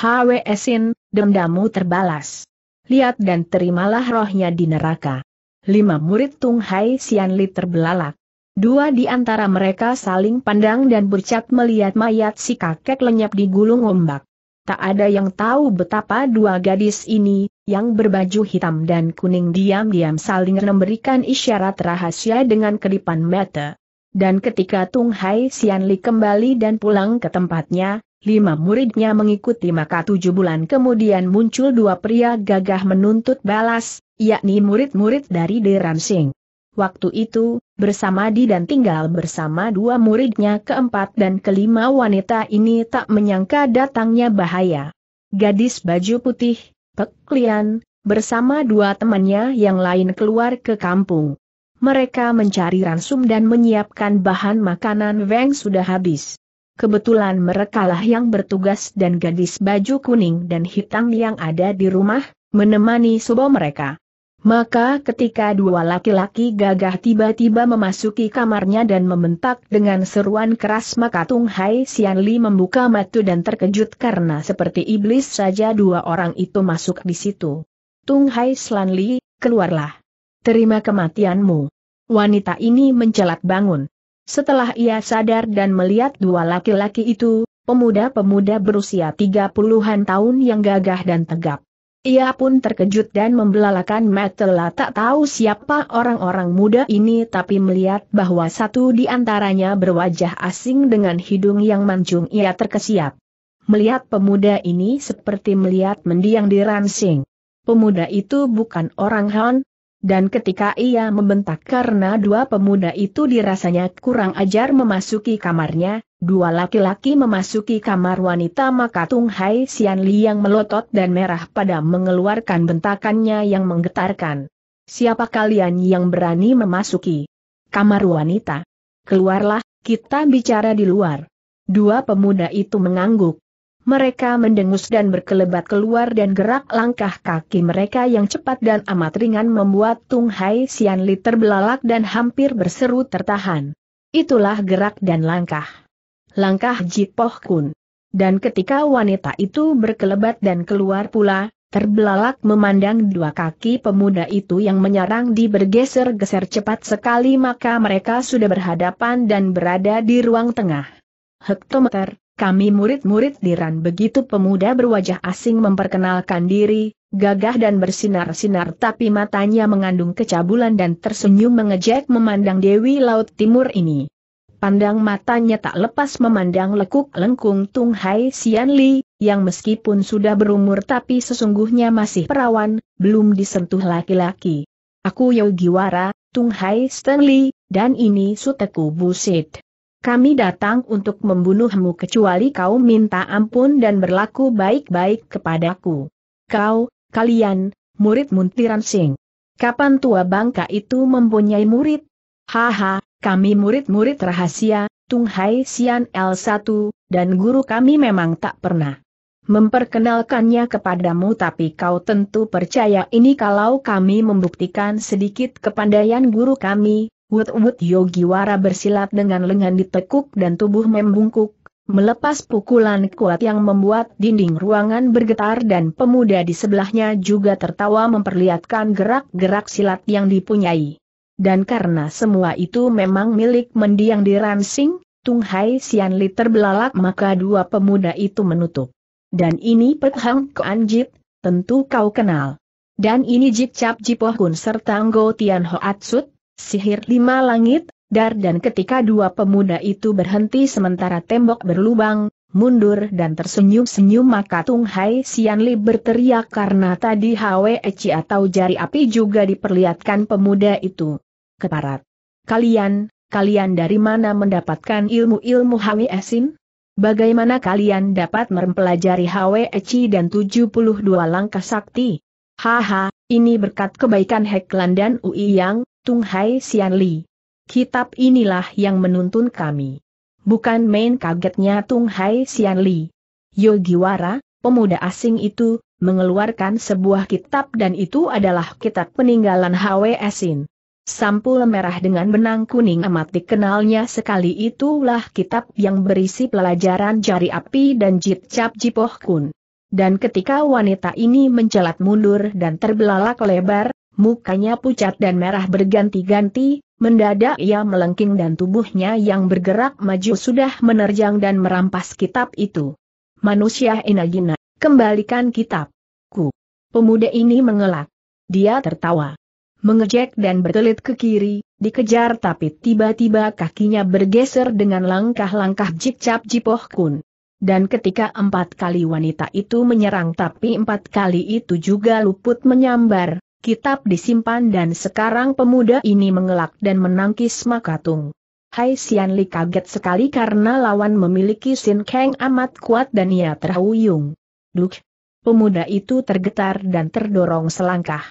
Hwe sin, dendamu terbalas. Lihat dan terimalah rohnya di neraka. Lima murid Tung Hai Xianli terbelalak. Dua di antara mereka saling pandang dan bercat melihat mayat si kakek lenyap di gulung ombak. Tak ada yang tahu betapa dua gadis ini, yang berbaju hitam dan kuning diam-diam saling memberikan isyarat rahasia dengan kedipan mata. Dan ketika Tung Hai Xianli kembali dan pulang ke tempatnya, Lima muridnya mengikuti maka tujuh bulan kemudian muncul dua pria gagah menuntut balas, yakni murid-murid dari Deran Singh. Waktu itu, bersama Di dan tinggal bersama dua muridnya keempat dan kelima wanita ini tak menyangka datangnya bahaya. Gadis baju putih, Peklian, bersama dua temannya yang lain keluar ke kampung. Mereka mencari ransum dan menyiapkan bahan makanan Weng sudah habis kebetulan merekalah yang bertugas dan gadis baju kuning dan hitam yang ada di rumah, menemani subo mereka. Maka ketika dua laki-laki gagah tiba-tiba memasuki kamarnya dan membentak dengan seruan keras maka Tung Hai Sian Li membuka matu dan terkejut karena seperti iblis saja dua orang itu masuk di situ. Tung Hai Sian Li, keluarlah. Terima kematianmu. Wanita ini mencelat bangun. Setelah ia sadar dan melihat dua laki-laki itu, pemuda-pemuda berusia 30-an tahun yang gagah dan tegap. Ia pun terkejut dan membelalakan Matela tak tahu siapa orang-orang muda ini tapi melihat bahwa satu di antaranya berwajah asing dengan hidung yang mancung ia terkesiap. Melihat pemuda ini seperti melihat mendiang di Ransing. Pemuda itu bukan orang Han, dan ketika ia membentak karena dua pemuda itu dirasanya kurang ajar memasuki kamarnya, dua laki-laki memasuki kamar wanita maka Tung Hai Sian Li yang melotot dan merah pada mengeluarkan bentakannya yang menggetarkan. Siapa kalian yang berani memasuki kamar wanita? Keluarlah, kita bicara di luar. Dua pemuda itu mengangguk. Mereka mendengus dan berkelebat keluar dan gerak langkah kaki mereka yang cepat dan amat ringan membuat Tung Hai Sian Li terbelalak dan hampir berseru tertahan. Itulah gerak dan langkah. Langkah Jipoh Kun. Dan ketika wanita itu berkelebat dan keluar pula, terbelalak memandang dua kaki pemuda itu yang menyerang di bergeser-geser cepat sekali maka mereka sudah berhadapan dan berada di ruang tengah. Hektometer, kami murid-murid Diran begitu pemuda berwajah asing memperkenalkan diri, gagah dan bersinar-sinar tapi matanya mengandung kecabulan dan tersenyum mengejek memandang Dewi Laut Timur ini. Pandang matanya tak lepas memandang lekuk lengkung Tung Hai Sian Li, yang meskipun sudah berumur tapi sesungguhnya masih perawan, belum disentuh laki-laki. Aku Yogiwara, Tung Hai Stanley, dan ini Suteku Busit kami datang untuk membunuhmu kecuali kau minta ampun dan berlaku baik-baik kepadaku. Kau, kalian, murid Muntiran Singh. Kapan tua bangka itu mempunyai murid? Haha, kami murid-murid rahasia, Tung Hai Sian L1, dan guru kami memang tak pernah memperkenalkannya kepadamu tapi kau tentu percaya ini kalau kami membuktikan sedikit kepandaian guru kami, Wut-wut Wara bersilat dengan lengan ditekuk dan tubuh membungkuk, melepas pukulan kuat yang membuat dinding ruangan bergetar dan pemuda di sebelahnya juga tertawa memperlihatkan gerak-gerak silat yang dipunyai. Dan karena semua itu memang milik mendiang di Ransing, Tung Hai Sian Li terbelalak maka dua pemuda itu menutup. Dan ini Pek Hang Anjit, tentu kau kenal. Dan ini Jip Cap Jipoh Kun serta Ngo Tian Hoat Sut, Sihir lima langit, dar dan ketika dua pemuda itu berhenti sementara tembok berlubang, mundur dan tersenyum-senyum maka Tung Hai Sian Li berteriak karena tadi Hwe Eci atau jari api juga diperlihatkan pemuda itu. Keparat. Kalian, kalian dari mana mendapatkan ilmu-ilmu Hwe Esin? Bagaimana kalian dapat mempelajari Hwe Eci dan 72 langkah sakti? Haha, ini berkat kebaikan Heklan dan Ui Yang, Tung Hai Sian Li. Kitab inilah yang menuntun kami. Bukan main kagetnya Tung Hai Sian Li. Yogiwara, pemuda asing itu, mengeluarkan sebuah kitab dan itu adalah kitab peninggalan Hwe Sin. Sampul merah dengan benang kuning amat dikenalnya sekali itulah kitab yang berisi pelajaran jari api dan cap jipoh kun. Dan ketika wanita ini mencelat mundur dan terbelalak lebar, Mukanya pucat dan merah berganti-ganti, mendadak ia melengking dan tubuhnya yang bergerak maju sudah menerjang dan merampas kitab itu. Manusia inagina, kembalikan kitab. Ku. Pemuda ini mengelak. Dia tertawa. Mengejek dan bertelit ke kiri, dikejar tapi tiba-tiba kakinya bergeser dengan langkah-langkah jikcap jipoh kun. Dan ketika empat kali wanita itu menyerang tapi empat kali itu juga luput menyambar, kitab disimpan dan sekarang pemuda ini mengelak dan menangkis Makatung. Hai Sian kaget sekali karena lawan memiliki Sin Kang amat kuat dan ia terhuyung. Duk! Pemuda itu tergetar dan terdorong selangkah.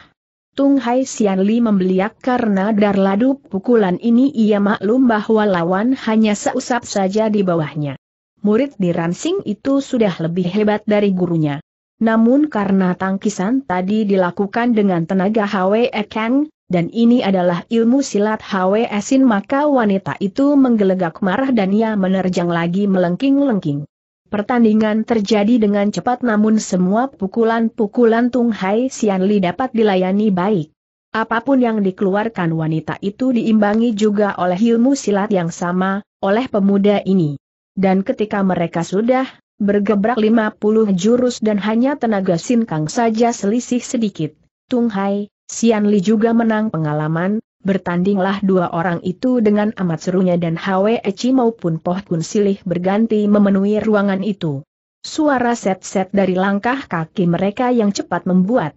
Tung Hai Sian Li membeliak karena darladu pukulan ini ia maklum bahwa lawan hanya seusap saja di bawahnya. Murid di Ransing itu sudah lebih hebat dari gurunya. Namun karena tangkisan tadi dilakukan dengan tenaga Hwe Kang, dan ini adalah ilmu silat Hwe Sin maka wanita itu menggelegak marah dan ia menerjang lagi melengking-lengking. Pertandingan terjadi dengan cepat namun semua pukulan-pukulan Tung Hai Sian Li dapat dilayani baik. Apapun yang dikeluarkan wanita itu diimbangi juga oleh ilmu silat yang sama, oleh pemuda ini. Dan ketika mereka sudah bergebrak 50 jurus dan hanya tenaga sinkang saja selisih sedikit. Tung Hai, Sian Li juga menang pengalaman, bertandinglah dua orang itu dengan amat serunya dan Hwe Eci maupun Poh Kun Silih berganti memenuhi ruangan itu. Suara set-set dari langkah kaki mereka yang cepat membuat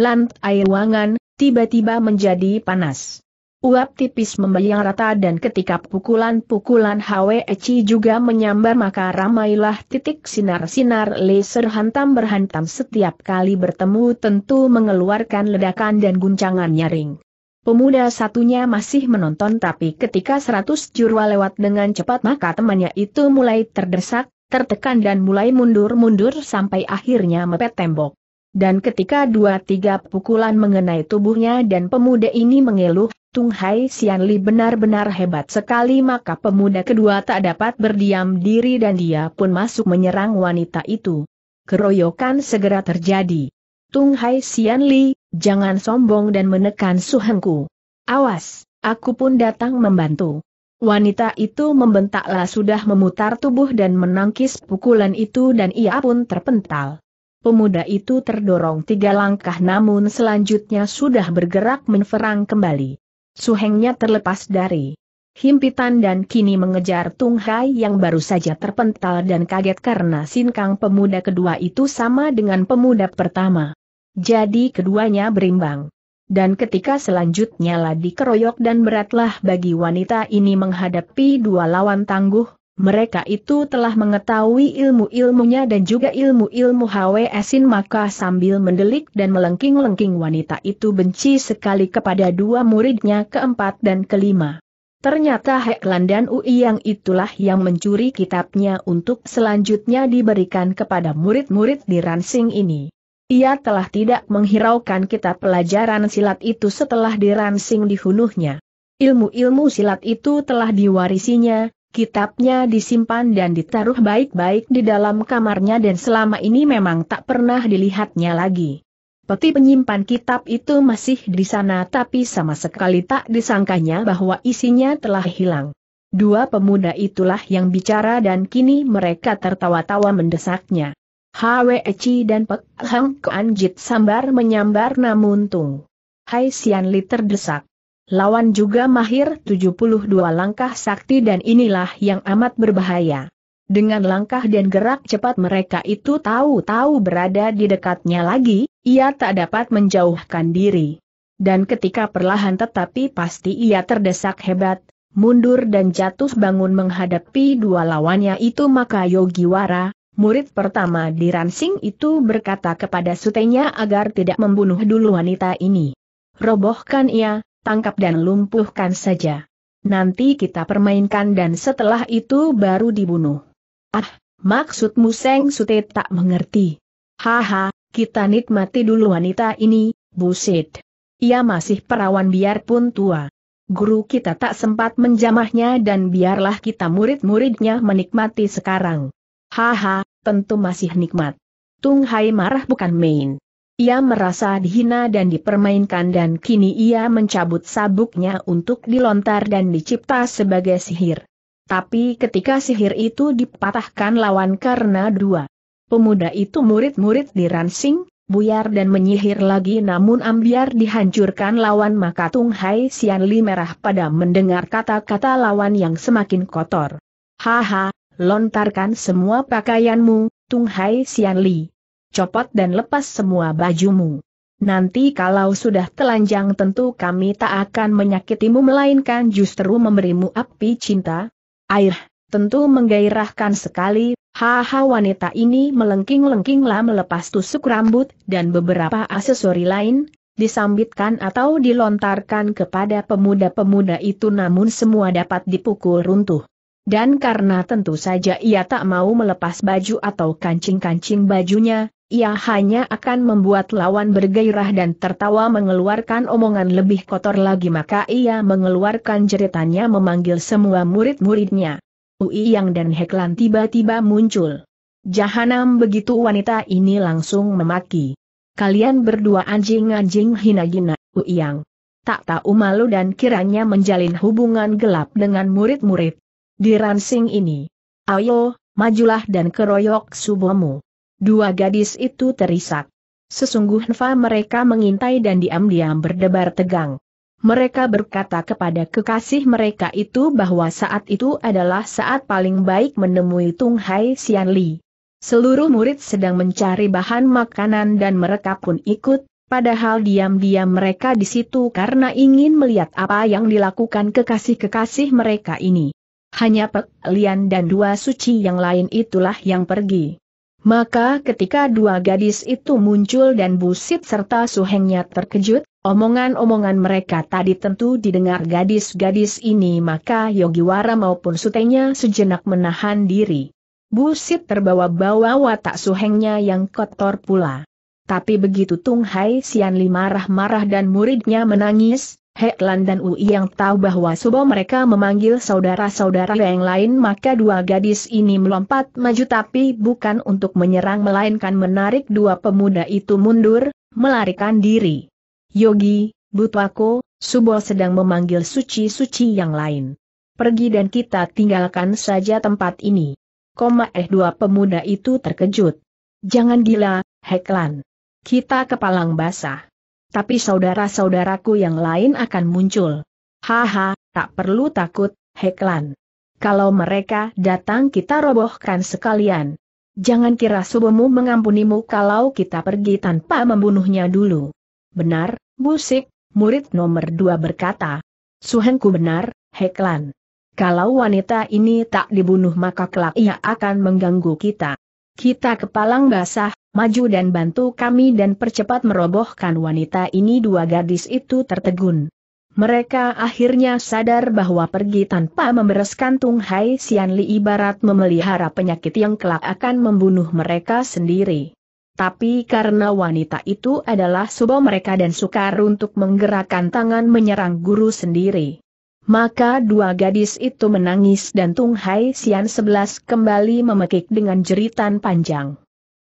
lantai ruangan tiba-tiba menjadi panas. Uap tipis membayang rata dan ketika pukulan-pukulan Eci juga menyambar maka ramailah titik sinar-sinar laser hantam berhantam setiap kali bertemu tentu mengeluarkan ledakan dan guncangan nyaring. Pemuda satunya masih menonton tapi ketika seratus jurwa lewat dengan cepat maka temannya itu mulai terdesak, tertekan dan mulai mundur-mundur sampai akhirnya mepet tembok. Dan ketika dua-tiga pukulan mengenai tubuhnya dan pemuda ini mengeluh, Tung Hai Sian Li benar-benar hebat sekali maka pemuda kedua tak dapat berdiam diri dan dia pun masuk menyerang wanita itu. Keroyokan segera terjadi. Tung Hai Sian Li, jangan sombong dan menekan suhengku. Awas, aku pun datang membantu. Wanita itu membentaklah sudah memutar tubuh dan menangkis pukulan itu dan ia pun terpental. Pemuda itu terdorong tiga langkah namun selanjutnya sudah bergerak menferang kembali. Suhengnya terlepas dari himpitan dan kini mengejar Tung Hai yang baru saja terpental dan kaget karena sinkang pemuda kedua itu sama dengan pemuda pertama. Jadi keduanya berimbang. Dan ketika selanjutnya lah dikeroyok dan beratlah bagi wanita ini menghadapi dua lawan tangguh, mereka itu telah mengetahui ilmu-ilmunya dan juga ilmu-ilmu esin maka sambil mendelik dan melengking-lengking wanita itu benci sekali kepada dua muridnya keempat dan kelima. Ternyata Heklan dan Ui yang itulah yang mencuri kitabnya untuk selanjutnya diberikan kepada murid-murid di Ransing ini. Ia telah tidak menghiraukan kitab pelajaran silat itu setelah di Ransing dihunuhnya. Ilmu-ilmu silat itu telah diwarisinya, Kitabnya disimpan dan ditaruh baik-baik di dalam kamarnya dan selama ini memang tak pernah dilihatnya lagi. Peti penyimpan kitab itu masih di sana tapi sama sekali tak disangkanya bahwa isinya telah hilang. Dua pemuda itulah yang bicara dan kini mereka tertawa-tawa mendesaknya. Hwe Eci dan Pek Hang Jit sambar menyambar namun tung. Hai Sian Li terdesak lawan juga mahir 72 langkah sakti dan inilah yang amat berbahaya. Dengan langkah dan gerak cepat mereka itu tahu-tahu berada di dekatnya lagi, ia tak dapat menjauhkan diri. Dan ketika perlahan tetapi pasti ia terdesak hebat, mundur dan jatuh bangun menghadapi dua lawannya itu maka Yogiwara, murid pertama di Ransing itu berkata kepada sutenya agar tidak membunuh dulu wanita ini. Robohkan ia, tangkap dan lumpuhkan saja. Nanti kita permainkan dan setelah itu baru dibunuh. Ah, maksudmu Seng Sute tak mengerti. Haha, kita nikmati dulu wanita ini, busit. Ia masih perawan biarpun tua. Guru kita tak sempat menjamahnya dan biarlah kita murid-muridnya menikmati sekarang. Haha, tentu masih nikmat. Tung Hai marah bukan main. Ia merasa dihina dan dipermainkan dan kini ia mencabut sabuknya untuk dilontar dan dicipta sebagai sihir. Tapi ketika sihir itu dipatahkan lawan karena dua pemuda itu murid-murid diransing, buyar dan menyihir lagi namun ambiar dihancurkan lawan maka Tung Hai Sian Li merah pada mendengar kata-kata lawan yang semakin kotor. Haha, lontarkan semua pakaianmu, Tung Hai Sian Li copot dan lepas semua bajumu. Nanti kalau sudah telanjang tentu kami tak akan menyakitimu melainkan justru memberimu api cinta. Air, tentu menggairahkan sekali, haha wanita ini melengking-lengkinglah melepas tusuk rambut dan beberapa aksesori lain, disambitkan atau dilontarkan kepada pemuda-pemuda itu namun semua dapat dipukul runtuh. Dan karena tentu saja ia tak mau melepas baju atau kancing-kancing bajunya, ia hanya akan membuat lawan bergairah dan tertawa mengeluarkan omongan lebih kotor lagi maka ia mengeluarkan jeritannya memanggil semua murid-muridnya. Yang dan Heklan tiba-tiba muncul. Jahanam begitu wanita ini langsung memaki. Kalian berdua anjing-anjing hina-gina, Yang. Tak tahu malu dan kiranya menjalin hubungan gelap dengan murid-murid. Di ransing ini. Ayo, majulah dan keroyok subomu. Dua gadis itu terisak. Sesungguhnya mereka mengintai dan diam-diam berdebar tegang. Mereka berkata kepada kekasih mereka itu bahwa saat itu adalah saat paling baik menemui Tung Hai Xian Li. Seluruh murid sedang mencari bahan makanan dan mereka pun ikut, padahal diam-diam mereka di situ karena ingin melihat apa yang dilakukan kekasih-kekasih mereka ini. Hanya Pek Lian dan dua suci yang lain itulah yang pergi. Maka ketika dua gadis itu muncul dan Busit serta Suhengnya terkejut, omongan-omongan mereka tadi tentu didengar gadis-gadis ini maka Yogiwara maupun Sutenya sejenak menahan diri. Busit terbawa-bawa watak Suhengnya yang kotor pula. Tapi begitu Tung Hai Sian Li marah-marah dan muridnya menangis, Heklan dan Ui yang tahu bahwa subo mereka memanggil saudara-saudara yang lain maka dua gadis ini melompat maju tapi bukan untuk menyerang melainkan menarik dua pemuda itu mundur, melarikan diri. Yogi, Butwako, Subo sedang memanggil suci-suci yang lain. Pergi dan kita tinggalkan saja tempat ini. Koma eh dua pemuda itu terkejut. Jangan gila, Heklan. Kita kepalang basah tapi saudara-saudaraku yang lain akan muncul. Haha, tak perlu takut, Heklan. Kalau mereka datang kita robohkan sekalian. Jangan kira subuhmu mengampunimu kalau kita pergi tanpa membunuhnya dulu. Benar, Busik, murid nomor dua berkata. Suhenku benar, Heklan. Kalau wanita ini tak dibunuh maka kelak ia akan mengganggu kita. Kita kepalang basah, maju dan bantu kami dan percepat merobohkan wanita ini dua gadis itu tertegun. Mereka akhirnya sadar bahwa pergi tanpa membereskan Tung Hai Sian Li ibarat memelihara penyakit yang kelak akan membunuh mereka sendiri. Tapi karena wanita itu adalah subo mereka dan sukar untuk menggerakkan tangan menyerang guru sendiri. Maka dua gadis itu menangis dan Tung Hai Sian sebelas kembali memekik dengan jeritan panjang.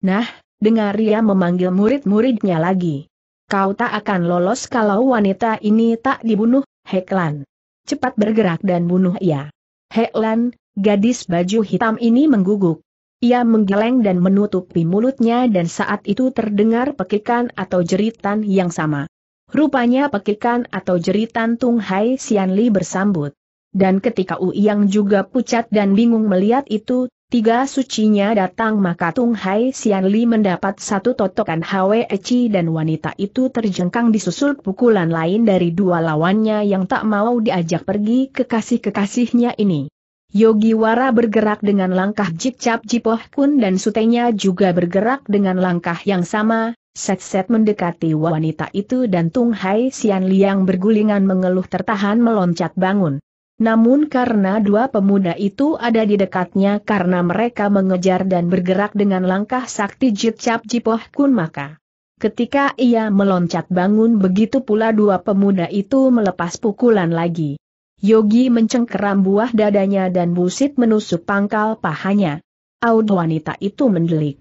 Nah, dengar ia memanggil murid-muridnya lagi. Kau tak akan lolos kalau wanita ini tak dibunuh, Heklan. Cepat bergerak dan bunuh ia. Heklan, gadis baju hitam ini mengguguk. Ia menggeleng dan menutupi mulutnya dan saat itu terdengar pekikan atau jeritan yang sama. Rupanya pekikan atau jeritan Tung Hai Sian Li bersambut. Dan ketika U yang juga pucat dan bingung melihat itu, Tiga sucinya datang maka Tung Hai Sian Li mendapat satu totokan Hwe Eci dan wanita itu terjengkang disusul pukulan lain dari dua lawannya yang tak mau diajak pergi ke kasih kekasihnya ini. Yogi Wara bergerak dengan langkah Jikcap Jipoh Kun dan sutenya juga bergerak dengan langkah yang sama, set-set mendekati wanita itu dan Tung Hai Sian Li yang bergulingan mengeluh tertahan meloncat bangun. Namun karena dua pemuda itu ada di dekatnya karena mereka mengejar dan bergerak dengan langkah sakti Jitcap Jipoh Kun maka. Ketika ia meloncat bangun begitu pula dua pemuda itu melepas pukulan lagi. Yogi mencengkeram buah dadanya dan busit menusuk pangkal pahanya. Aud wanita itu mendelik.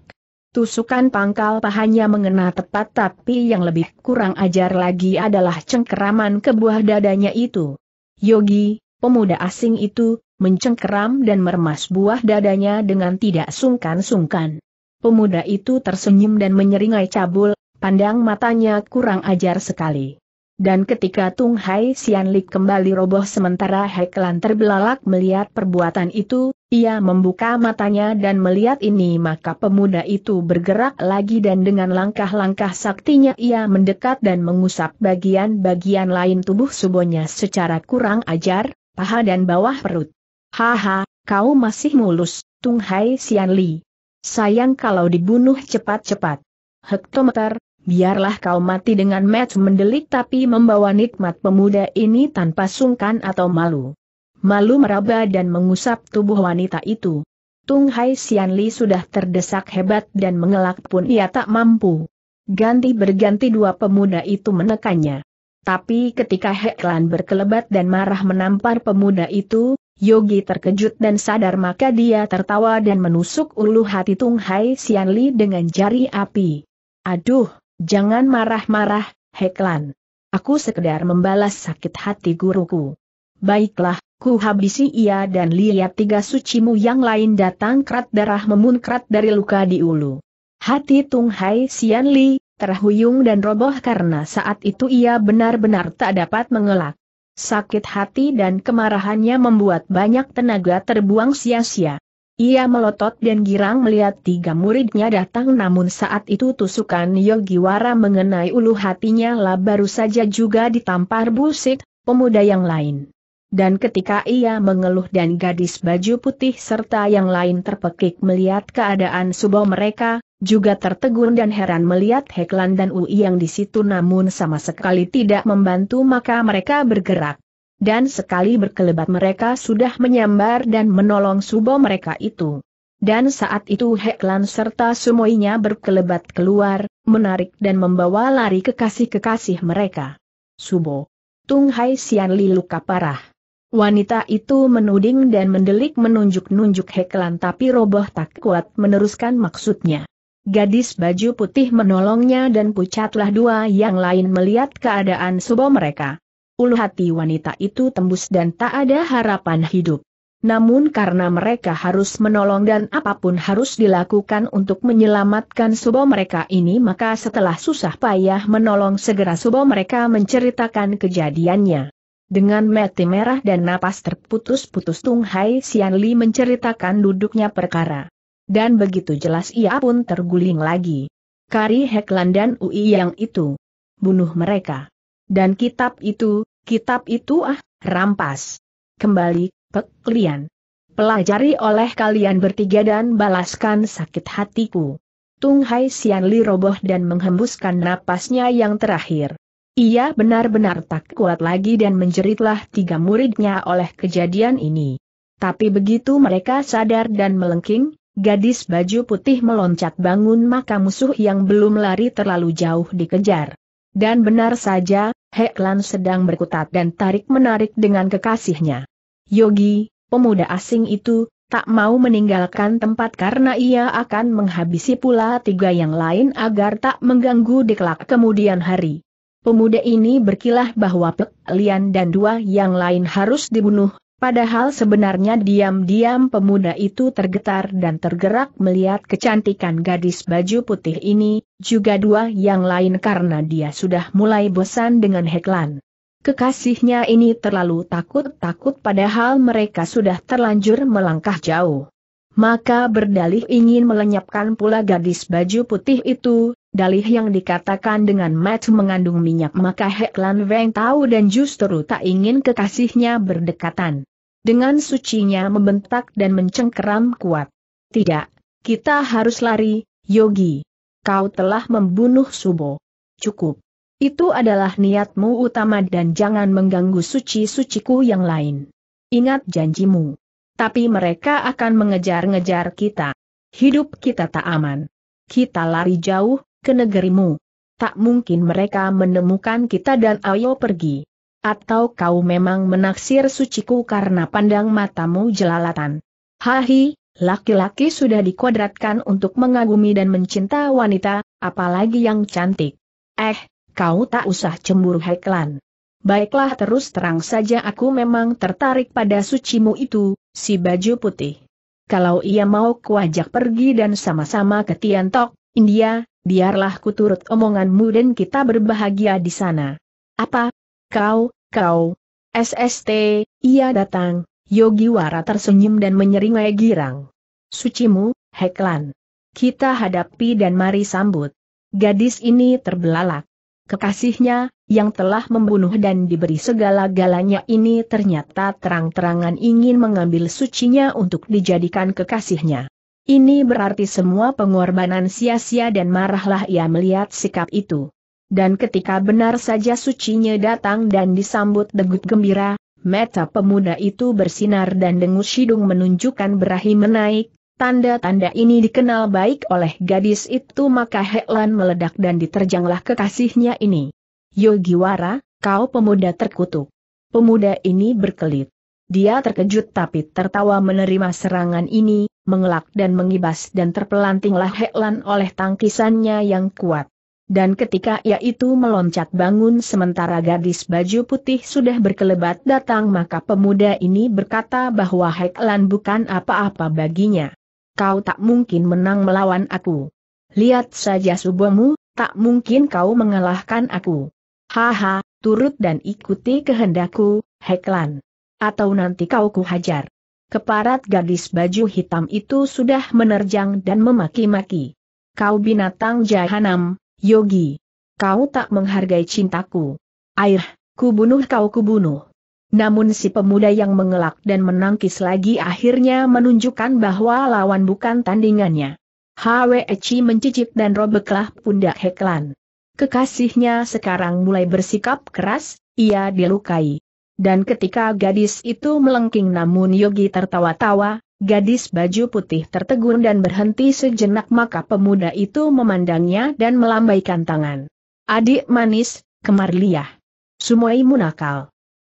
Tusukan pangkal pahanya mengena tepat tapi yang lebih kurang ajar lagi adalah cengkeraman ke buah dadanya itu. Yogi, pemuda asing itu, mencengkeram dan meremas buah dadanya dengan tidak sungkan-sungkan. Pemuda itu tersenyum dan menyeringai cabul, pandang matanya kurang ajar sekali. Dan ketika Tung Hai Lik kembali roboh sementara Heklan terbelalak melihat perbuatan itu, ia membuka matanya dan melihat ini maka pemuda itu bergerak lagi dan dengan langkah-langkah saktinya ia mendekat dan mengusap bagian-bagian lain tubuh subonya secara kurang ajar, paha dan bawah perut. Haha, kau masih mulus, Tung Hai Sian Li. Sayang kalau dibunuh cepat-cepat. Hektometer, biarlah kau mati dengan match mendelik tapi membawa nikmat pemuda ini tanpa sungkan atau malu. Malu meraba dan mengusap tubuh wanita itu. Tung Hai Sian Li sudah terdesak hebat dan mengelak pun ia tak mampu. Ganti berganti dua pemuda itu menekannya. Tapi ketika Heklan berkelebat dan marah menampar pemuda itu, Yogi terkejut dan sadar maka dia tertawa dan menusuk ulu hati Tung Hai Sian Li dengan jari api. Aduh, jangan marah-marah, Heklan. Aku sekedar membalas sakit hati guruku. Baiklah, ku habisi ia dan lihat tiga sucimu yang lain datang krat darah memunkrat dari luka di ulu. Hati Tung Hai Sian Li, terhuyung dan roboh karena saat itu ia benar-benar tak dapat mengelak. Sakit hati dan kemarahannya membuat banyak tenaga terbuang sia-sia. Ia melotot dan girang melihat tiga muridnya datang namun saat itu tusukan Yogiwara mengenai ulu hatinya lah baru saja juga ditampar busik, pemuda yang lain. Dan ketika ia mengeluh dan gadis baju putih serta yang lain terpekik melihat keadaan subuh mereka, juga tertegun dan heran melihat Heklan dan Ui yang di situ namun sama sekali tidak membantu maka mereka bergerak. Dan sekali berkelebat mereka sudah menyambar dan menolong subuh mereka itu. Dan saat itu Heklan serta semuanya berkelebat keluar, menarik dan membawa lari kekasih-kekasih mereka. Subo. Tung Hai Sian luka parah. Wanita itu menuding dan mendelik menunjuk-nunjuk Heklan tapi roboh tak kuat meneruskan maksudnya. Gadis baju putih menolongnya dan pucatlah dua yang lain melihat keadaan subo mereka. Ulu hati wanita itu tembus dan tak ada harapan hidup. Namun karena mereka harus menolong dan apapun harus dilakukan untuk menyelamatkan subo mereka ini maka setelah susah payah menolong segera subo mereka menceritakan kejadiannya. Dengan mati merah dan napas terputus-putus Tung Hai Sian Li menceritakan duduknya perkara. Dan begitu jelas ia pun terguling lagi. Kari Heklan dan Ui yang itu. Bunuh mereka. Dan kitab itu, kitab itu ah, rampas. Kembali, peklian. Pelajari oleh kalian bertiga dan balaskan sakit hatiku. Tung Hai Sian Li roboh dan menghembuskan napasnya yang terakhir. Ia benar-benar tak kuat lagi dan menjeritlah tiga muridnya oleh kejadian ini. Tapi begitu mereka sadar dan melengking, gadis baju putih meloncat bangun maka musuh yang belum lari terlalu jauh dikejar. Dan benar saja, Heklan sedang berkutat dan tarik-menarik dengan kekasihnya. Yogi, pemuda asing itu, tak mau meninggalkan tempat karena ia akan menghabisi pula tiga yang lain agar tak mengganggu di kelak kemudian hari. Pemuda ini berkilah bahwa Pek Lian dan dua yang lain harus dibunuh, padahal sebenarnya diam-diam pemuda itu tergetar dan tergerak melihat kecantikan gadis baju putih ini, juga dua yang lain karena dia sudah mulai bosan dengan Heklan. Kekasihnya ini terlalu takut-takut padahal mereka sudah terlanjur melangkah jauh. Maka berdalih ingin melenyapkan pula gadis baju putih itu, Dalih yang dikatakan dengan mat mengandung minyak maka Heklan Weng tahu dan justru tak ingin kekasihnya berdekatan. Dengan sucinya membentak dan mencengkeram kuat. Tidak, kita harus lari, Yogi. Kau telah membunuh Subo. Cukup. Itu adalah niatmu utama dan jangan mengganggu suci-suciku yang lain. Ingat janjimu. Tapi mereka akan mengejar-ngejar kita. Hidup kita tak aman. Kita lari jauh, ke negerimu. Tak mungkin mereka menemukan kita dan ayo pergi. Atau kau memang menaksir suciku karena pandang matamu jelalatan. Hahi, laki-laki sudah dikuadratkan untuk mengagumi dan mencinta wanita, apalagi yang cantik. Eh, kau tak usah cemburu Heklan. Baiklah terus terang saja aku memang tertarik pada sucimu itu, si baju putih. Kalau ia mau kuajak pergi dan sama-sama ke Tiantok, India, biarlah kuturut omonganmu dan kita berbahagia di sana. Apa? Kau, kau. SST, ia datang, Yogi Wara tersenyum dan menyeringai girang. Sucimu, Heklan. Kita hadapi dan mari sambut. Gadis ini terbelalak. Kekasihnya, yang telah membunuh dan diberi segala-galanya ini ternyata terang-terangan ingin mengambil sucinya untuk dijadikan kekasihnya. Ini berarti semua pengorbanan sia-sia dan marahlah ia melihat sikap itu. Dan ketika benar saja sucinya datang dan disambut degup gembira, mata pemuda itu bersinar dan dengus hidung menunjukkan berahi menaik, Tanda-tanda ini dikenal baik oleh gadis itu maka Heklan meledak dan diterjanglah kekasihnya ini. Yogiwara, kau pemuda terkutuk. Pemuda ini berkelit. Dia terkejut tapi tertawa menerima serangan ini, mengelak dan mengibas dan terpelantinglah Heklan oleh tangkisannya yang kuat. Dan ketika ia itu meloncat bangun sementara gadis baju putih sudah berkelebat datang maka pemuda ini berkata bahwa Heklan bukan apa-apa baginya. Kau tak mungkin menang melawan aku. Lihat saja subuhmu, tak mungkin kau mengalahkan aku. Haha, turut dan ikuti kehendakku, Heklan. Atau nanti kau kuhajar. Keparat gadis baju hitam itu sudah menerjang dan memaki-maki. Kau binatang jahanam, Yogi. Kau tak menghargai cintaku. Air, kubunuh kau kubunuh. Namun si pemuda yang mengelak dan menangkis lagi akhirnya menunjukkan bahwa lawan bukan tandingannya. Hweci mencicit dan robeklah pundak Heklan. Kekasihnya sekarang mulai bersikap keras, ia dilukai. Dan ketika gadis itu melengking namun Yogi tertawa-tawa, gadis baju putih tertegun dan berhenti sejenak maka pemuda itu memandangnya dan melambaikan tangan. Adik manis, kemar liah. munakal. nakal.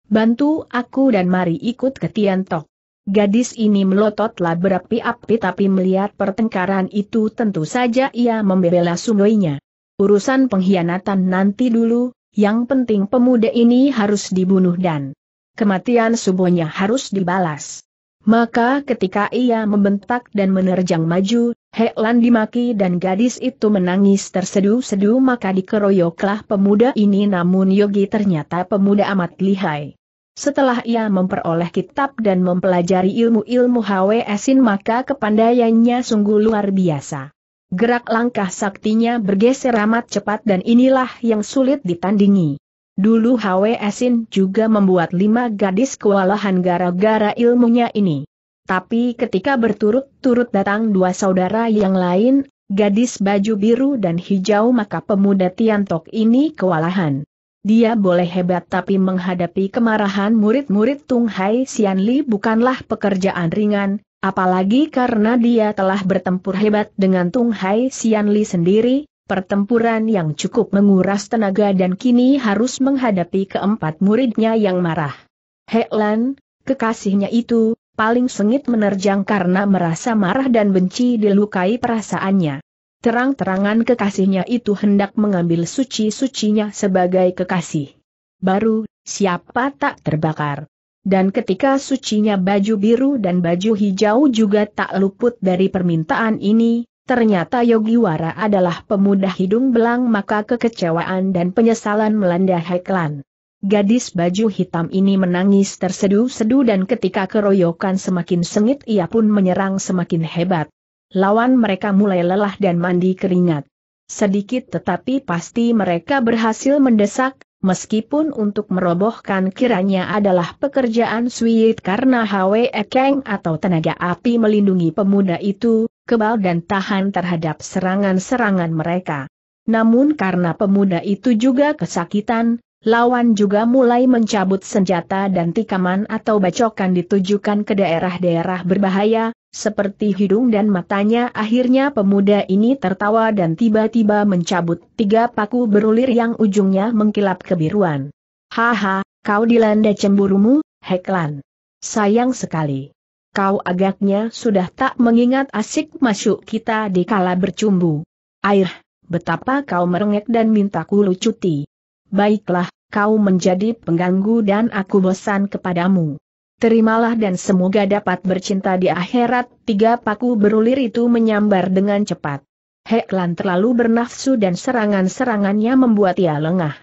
Bantu aku dan mari ikut ke Tiantok. Gadis ini melototlah berapi-api tapi melihat pertengkaran itu tentu saja ia membela sungainya. Urusan pengkhianatan nanti dulu, yang penting pemuda ini harus dibunuh dan kematian subuhnya harus dibalas. Maka ketika ia membentak dan menerjang maju, Heklan dimaki dan gadis itu menangis terseduh sedu maka dikeroyoklah pemuda ini namun Yogi ternyata pemuda amat lihai. Setelah ia memperoleh kitab dan mempelajari ilmu-ilmu Asin maka kepandaiannya sungguh luar biasa. Gerak langkah saktinya bergeser amat cepat dan inilah yang sulit ditandingi. Dulu Hwe Esin juga membuat lima gadis kewalahan gara-gara ilmunya ini. Tapi ketika berturut-turut datang dua saudara yang lain, gadis baju biru dan hijau maka pemuda Tiantok ini kewalahan. Dia boleh hebat tapi menghadapi kemarahan murid-murid Tung Hai Sian Li bukanlah pekerjaan ringan, apalagi karena dia telah bertempur hebat dengan Tung Hai Sian Li sendiri, pertempuran yang cukup menguras tenaga dan kini harus menghadapi keempat muridnya yang marah. Heklan, kekasihnya itu, paling sengit menerjang karena merasa marah dan benci dilukai perasaannya. Terang-terangan kekasihnya itu hendak mengambil suci-sucinya sebagai kekasih. Baru, siapa tak terbakar. Dan ketika sucinya baju biru dan baju hijau juga tak luput dari permintaan ini, Ternyata Yogiwara adalah pemuda hidung belang maka kekecewaan dan penyesalan melanda Haiklan. Gadis baju hitam ini menangis tersedu-sedu dan ketika keroyokan semakin sengit ia pun menyerang semakin hebat. Lawan mereka mulai lelah dan mandi keringat. Sedikit tetapi pasti mereka berhasil mendesak, meskipun untuk merobohkan kiranya adalah pekerjaan sulit karena Hwe Kang atau tenaga api melindungi pemuda itu, kebal dan tahan terhadap serangan-serangan mereka. Namun karena pemuda itu juga kesakitan, lawan juga mulai mencabut senjata dan tikaman atau bacokan ditujukan ke daerah-daerah berbahaya, seperti hidung dan matanya akhirnya pemuda ini tertawa dan tiba-tiba mencabut tiga paku berulir yang ujungnya mengkilap kebiruan. Haha, kau dilanda cemburumu, Heklan. Sayang sekali. Kau agaknya sudah tak mengingat asik masuk kita di kala bercumbu. Air, betapa kau merengek dan mintaku lucuti. Baiklah, kau menjadi pengganggu dan aku bosan kepadamu terimalah dan semoga dapat bercinta di akhirat, tiga paku berulir itu menyambar dengan cepat. Heklan terlalu bernafsu dan serangan-serangannya membuat ia lengah.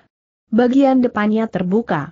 Bagian depannya terbuka.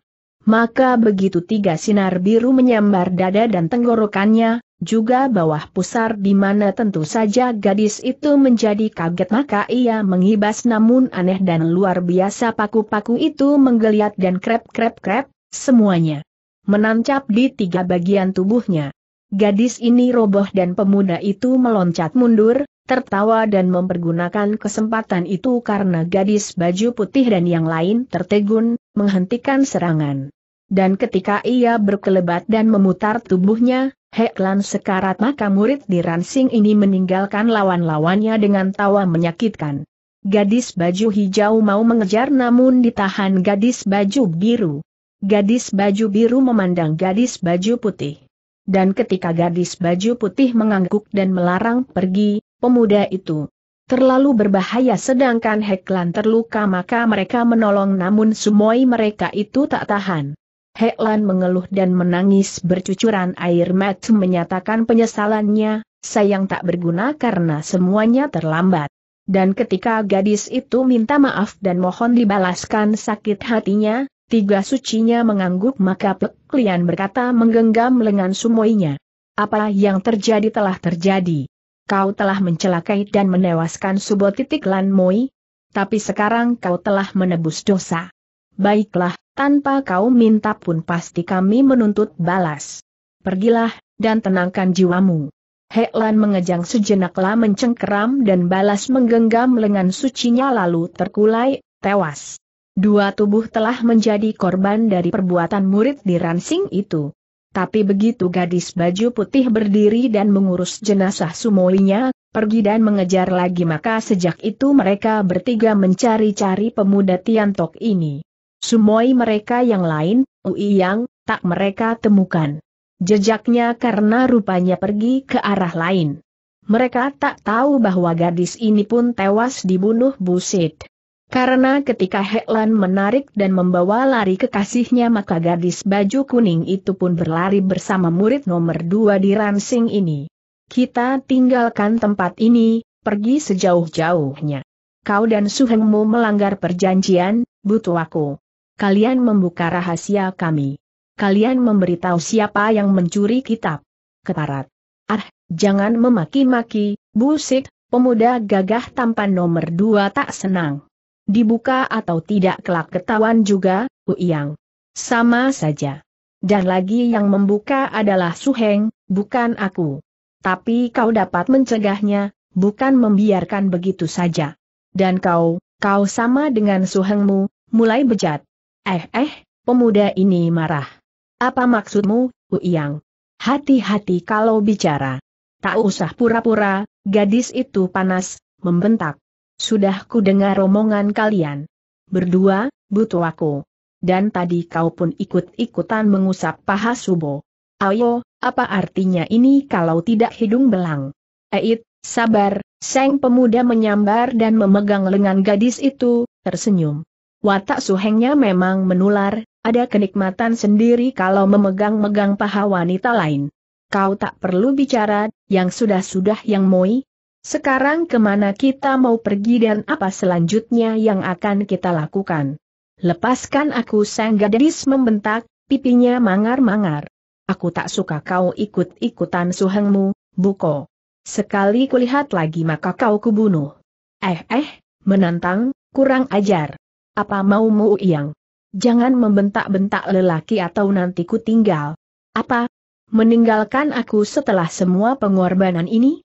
Maka begitu tiga sinar biru menyambar dada dan tenggorokannya, juga bawah pusar di mana tentu saja gadis itu menjadi kaget maka ia mengibas namun aneh dan luar biasa paku-paku itu menggeliat dan krep-krep-krep, semuanya menancap di tiga bagian tubuhnya. Gadis ini roboh dan pemuda itu meloncat mundur, tertawa dan mempergunakan kesempatan itu karena gadis baju putih dan yang lain tertegun, menghentikan serangan. Dan ketika ia berkelebat dan memutar tubuhnya, Heklan sekarat maka murid di Ransing ini meninggalkan lawan-lawannya dengan tawa menyakitkan. Gadis baju hijau mau mengejar namun ditahan gadis baju biru. Gadis baju biru memandang gadis baju putih. Dan ketika gadis baju putih mengangguk dan melarang pergi, pemuda itu terlalu berbahaya sedangkan Heklan terluka maka mereka menolong namun semua mereka itu tak tahan. Heklan mengeluh dan menangis bercucuran air mata menyatakan penyesalannya, sayang tak berguna karena semuanya terlambat. Dan ketika gadis itu minta maaf dan mohon dibalaskan sakit hatinya, Tiga sucinya mengangguk maka Pek berkata menggenggam lengan sumoinya. Apa yang terjadi telah terjadi. Kau telah mencelakai dan menewaskan subo titik Lan Moi. Tapi sekarang kau telah menebus dosa. Baiklah, tanpa kau minta pun pasti kami menuntut balas. Pergilah, dan tenangkan jiwamu. Heklan mengejang sejenaklah mencengkeram dan balas menggenggam lengan sucinya lalu terkulai, tewas. Dua tubuh telah menjadi korban dari perbuatan murid di Ransing itu. Tapi begitu gadis baju putih berdiri dan mengurus jenazah sumolinya, pergi dan mengejar lagi maka sejak itu mereka bertiga mencari-cari pemuda Tiantok ini. Sumoi mereka yang lain, Ui Yang, tak mereka temukan. Jejaknya karena rupanya pergi ke arah lain. Mereka tak tahu bahwa gadis ini pun tewas dibunuh Busit. Karena ketika Heklan menarik dan membawa lari kekasihnya maka gadis baju kuning itu pun berlari bersama murid nomor dua di Ransing ini. Kita tinggalkan tempat ini, pergi sejauh-jauhnya. Kau dan Suhengmu melanggar perjanjian, butuh aku. Kalian membuka rahasia kami. Kalian memberitahu siapa yang mencuri kitab. Ketarat. Ah, jangan memaki-maki, busik, pemuda gagah tampan nomor dua tak senang. Dibuka atau tidak kelak ketahuan juga, Uyang. Sama saja. Dan lagi yang membuka adalah Suheng, bukan aku. Tapi kau dapat mencegahnya, bukan membiarkan begitu saja. Dan kau, kau sama dengan Suhengmu, mulai bejat. Eh eh, pemuda ini marah. Apa maksudmu, Uyang? Hati-hati kalau bicara. Tak usah pura-pura, gadis itu panas, membentak. Sudah ku dengar omongan kalian. Berdua, butuh aku. Dan tadi kau pun ikut-ikutan mengusap paha Subo. Ayo, apa artinya ini kalau tidak hidung belang? Eit, sabar, Seng pemuda menyambar dan memegang lengan gadis itu, tersenyum. Watak suhengnya memang menular, ada kenikmatan sendiri kalau memegang-megang paha wanita lain. Kau tak perlu bicara, yang sudah-sudah yang moi, sekarang kemana kita mau pergi dan apa selanjutnya yang akan kita lakukan? Lepaskan aku sang gadis membentak, pipinya mangar-mangar. Aku tak suka kau ikut-ikutan suhengmu, Buko. Sekali kulihat lagi maka kau kubunuh. Eh eh, menantang, kurang ajar. Apa maumu yang? Jangan membentak-bentak lelaki atau nanti ku tinggal. Apa? Meninggalkan aku setelah semua pengorbanan ini?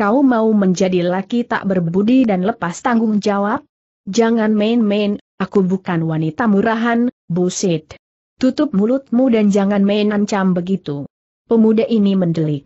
kau mau menjadi laki tak berbudi dan lepas tanggung jawab? Jangan main-main, aku bukan wanita murahan, busit. Tutup mulutmu dan jangan main ancam begitu. Pemuda ini mendelik.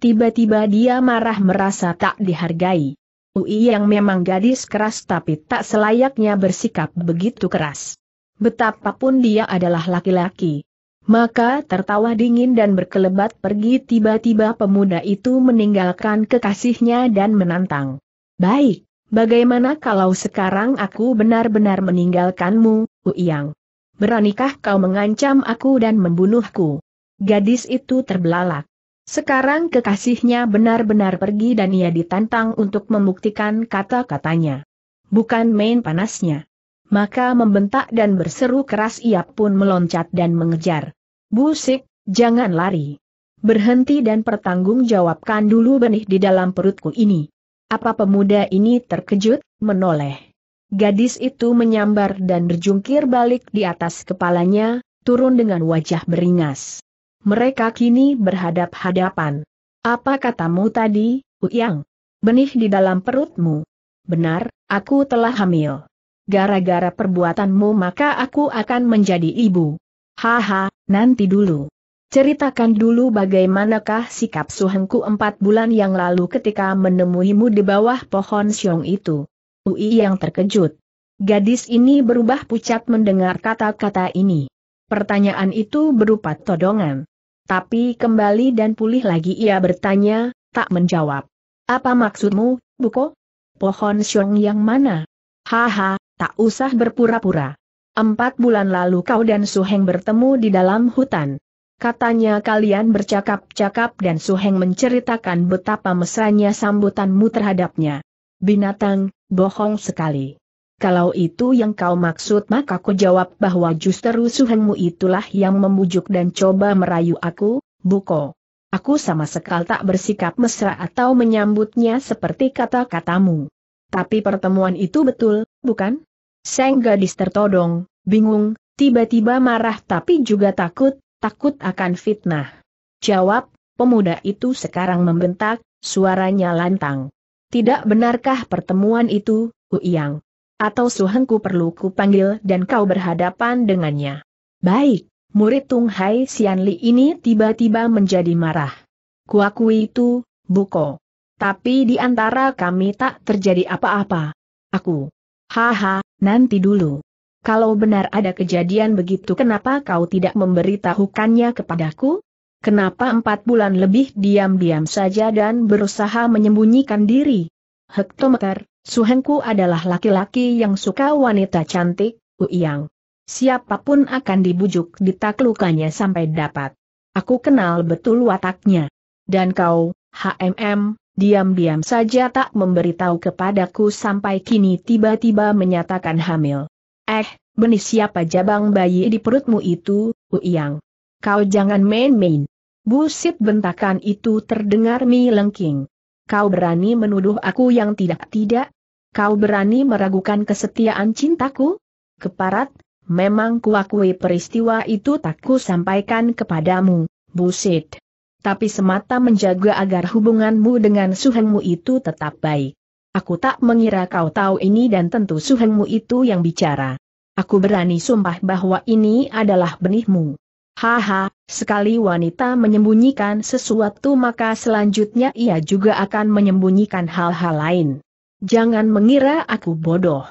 Tiba-tiba dia marah merasa tak dihargai. Ui yang memang gadis keras tapi tak selayaknya bersikap begitu keras. Betapapun dia adalah laki-laki. Maka tertawa dingin dan berkelebat pergi tiba-tiba pemuda itu meninggalkan kekasihnya dan menantang. Baik, bagaimana kalau sekarang aku benar-benar meninggalkanmu, Uyang? Beranikah kau mengancam aku dan membunuhku? Gadis itu terbelalak. Sekarang kekasihnya benar-benar pergi dan ia ditantang untuk membuktikan kata-katanya. Bukan main panasnya maka membentak dan berseru keras ia pun meloncat dan mengejar. Busik, jangan lari. Berhenti dan pertanggungjawabkan dulu benih di dalam perutku ini. Apa pemuda ini terkejut, menoleh. Gadis itu menyambar dan berjungkir balik di atas kepalanya, turun dengan wajah beringas. Mereka kini berhadap-hadapan. Apa katamu tadi, Uyang? Benih di dalam perutmu. Benar, aku telah hamil gara-gara perbuatanmu maka aku akan menjadi ibu. Haha, nanti dulu. Ceritakan dulu bagaimanakah sikap Suhengku empat bulan yang lalu ketika menemuimu di bawah pohon siong itu. Ui yang terkejut. Gadis ini berubah pucat mendengar kata-kata ini. Pertanyaan itu berupa todongan. Tapi kembali dan pulih lagi ia bertanya, tak menjawab. Apa maksudmu, Buko? Pohon siong yang mana? Haha, tak usah berpura-pura. Empat bulan lalu kau dan Suheng bertemu di dalam hutan. Katanya kalian bercakap-cakap dan Suheng menceritakan betapa mesranya sambutanmu terhadapnya. Binatang, bohong sekali. Kalau itu yang kau maksud maka aku jawab bahwa justru Suhengmu itulah yang membujuk dan coba merayu aku, Buko. Aku sama sekali tak bersikap mesra atau menyambutnya seperti kata-katamu. Tapi pertemuan itu betul, bukan? Seng gadis tertodong, bingung, tiba-tiba marah tapi juga takut, takut akan fitnah. Jawab, pemuda itu sekarang membentak, suaranya lantang. Tidak benarkah pertemuan itu, Uyang? Atau suhengku perlu ku panggil dan kau berhadapan dengannya? Baik, murid Tung Hai Sianli ini tiba-tiba menjadi marah. Kuakui itu, Buko. Tapi di antara kami tak terjadi apa-apa. Aku Haha, nanti dulu. Kalau benar ada kejadian begitu kenapa kau tidak memberitahukannya kepadaku? Kenapa empat bulan lebih diam-diam saja dan berusaha menyembunyikan diri? Hektometer, Suhengku adalah laki-laki yang suka wanita cantik, Uyang. Siapapun akan dibujuk ditaklukannya sampai dapat. Aku kenal betul wataknya. Dan kau, HMM, diam-diam saja tak memberitahu kepadaku sampai kini tiba-tiba menyatakan hamil. Eh, benih siapa jabang bayi di perutmu itu, Uyang? Kau jangan main-main. Busit bentakan itu terdengar mi lengking. Kau berani menuduh aku yang tidak-tidak? Kau berani meragukan kesetiaan cintaku? Keparat, memang kuakui peristiwa itu tak ku sampaikan kepadamu, Busit tapi semata menjaga agar hubunganmu dengan suhengmu itu tetap baik. Aku tak mengira kau tahu ini dan tentu suhengmu itu yang bicara. Aku berani sumpah bahwa ini adalah benihmu. Haha, sekali wanita menyembunyikan sesuatu maka selanjutnya ia juga akan menyembunyikan hal-hal lain. Jangan mengira aku bodoh.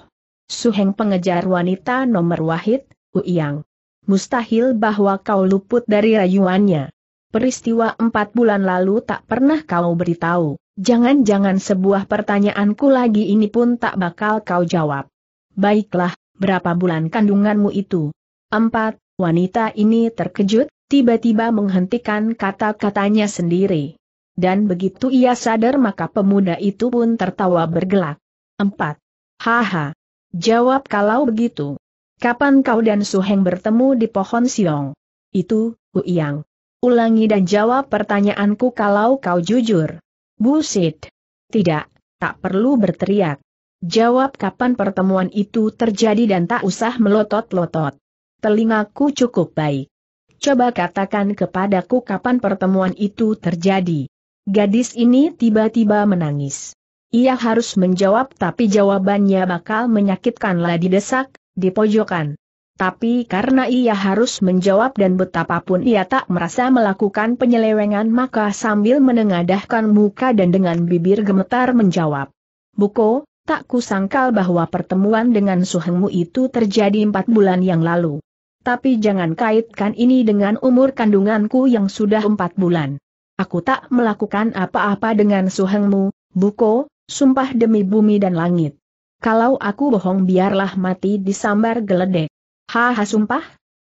Suheng pengejar wanita nomor wahid, Uyang. Mustahil bahwa kau luput dari rayuannya peristiwa empat bulan lalu tak pernah kau beritahu. Jangan-jangan sebuah pertanyaanku lagi ini pun tak bakal kau jawab. Baiklah, berapa bulan kandunganmu itu? Empat, wanita ini terkejut, tiba-tiba menghentikan kata-katanya sendiri. Dan begitu ia sadar maka pemuda itu pun tertawa bergelak. Empat. Haha. Jawab kalau begitu. Kapan kau dan Suheng bertemu di pohon Siong? Itu, bu Yang. Ulangi dan jawab pertanyaanku kalau kau jujur. Busit. Tidak, tak perlu berteriak. Jawab kapan pertemuan itu terjadi dan tak usah melotot-lotot. Telingaku cukup baik. Coba katakan kepadaku kapan pertemuan itu terjadi. Gadis ini tiba-tiba menangis. Ia harus menjawab tapi jawabannya bakal menyakitkan lah didesak, di pojokan. Tapi karena ia harus menjawab dan betapapun ia tak merasa melakukan penyelewengan maka sambil menengadahkan muka dan dengan bibir gemetar menjawab. Buko, tak kusangkal bahwa pertemuan dengan suhengmu itu terjadi empat bulan yang lalu. Tapi jangan kaitkan ini dengan umur kandunganku yang sudah empat bulan. Aku tak melakukan apa-apa dengan suhengmu, Buko, sumpah demi bumi dan langit. Kalau aku bohong biarlah mati disambar geledek. Haha sumpah?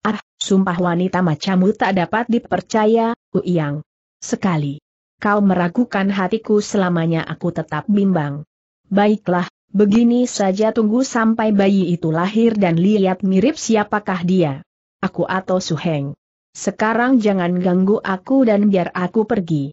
Ah, sumpah wanita macammu tak dapat dipercaya, Uyang. Sekali. Kau meragukan hatiku selamanya aku tetap bimbang. Baiklah, begini saja tunggu sampai bayi itu lahir dan lihat mirip siapakah dia. Aku atau Suheng. Sekarang jangan ganggu aku dan biar aku pergi.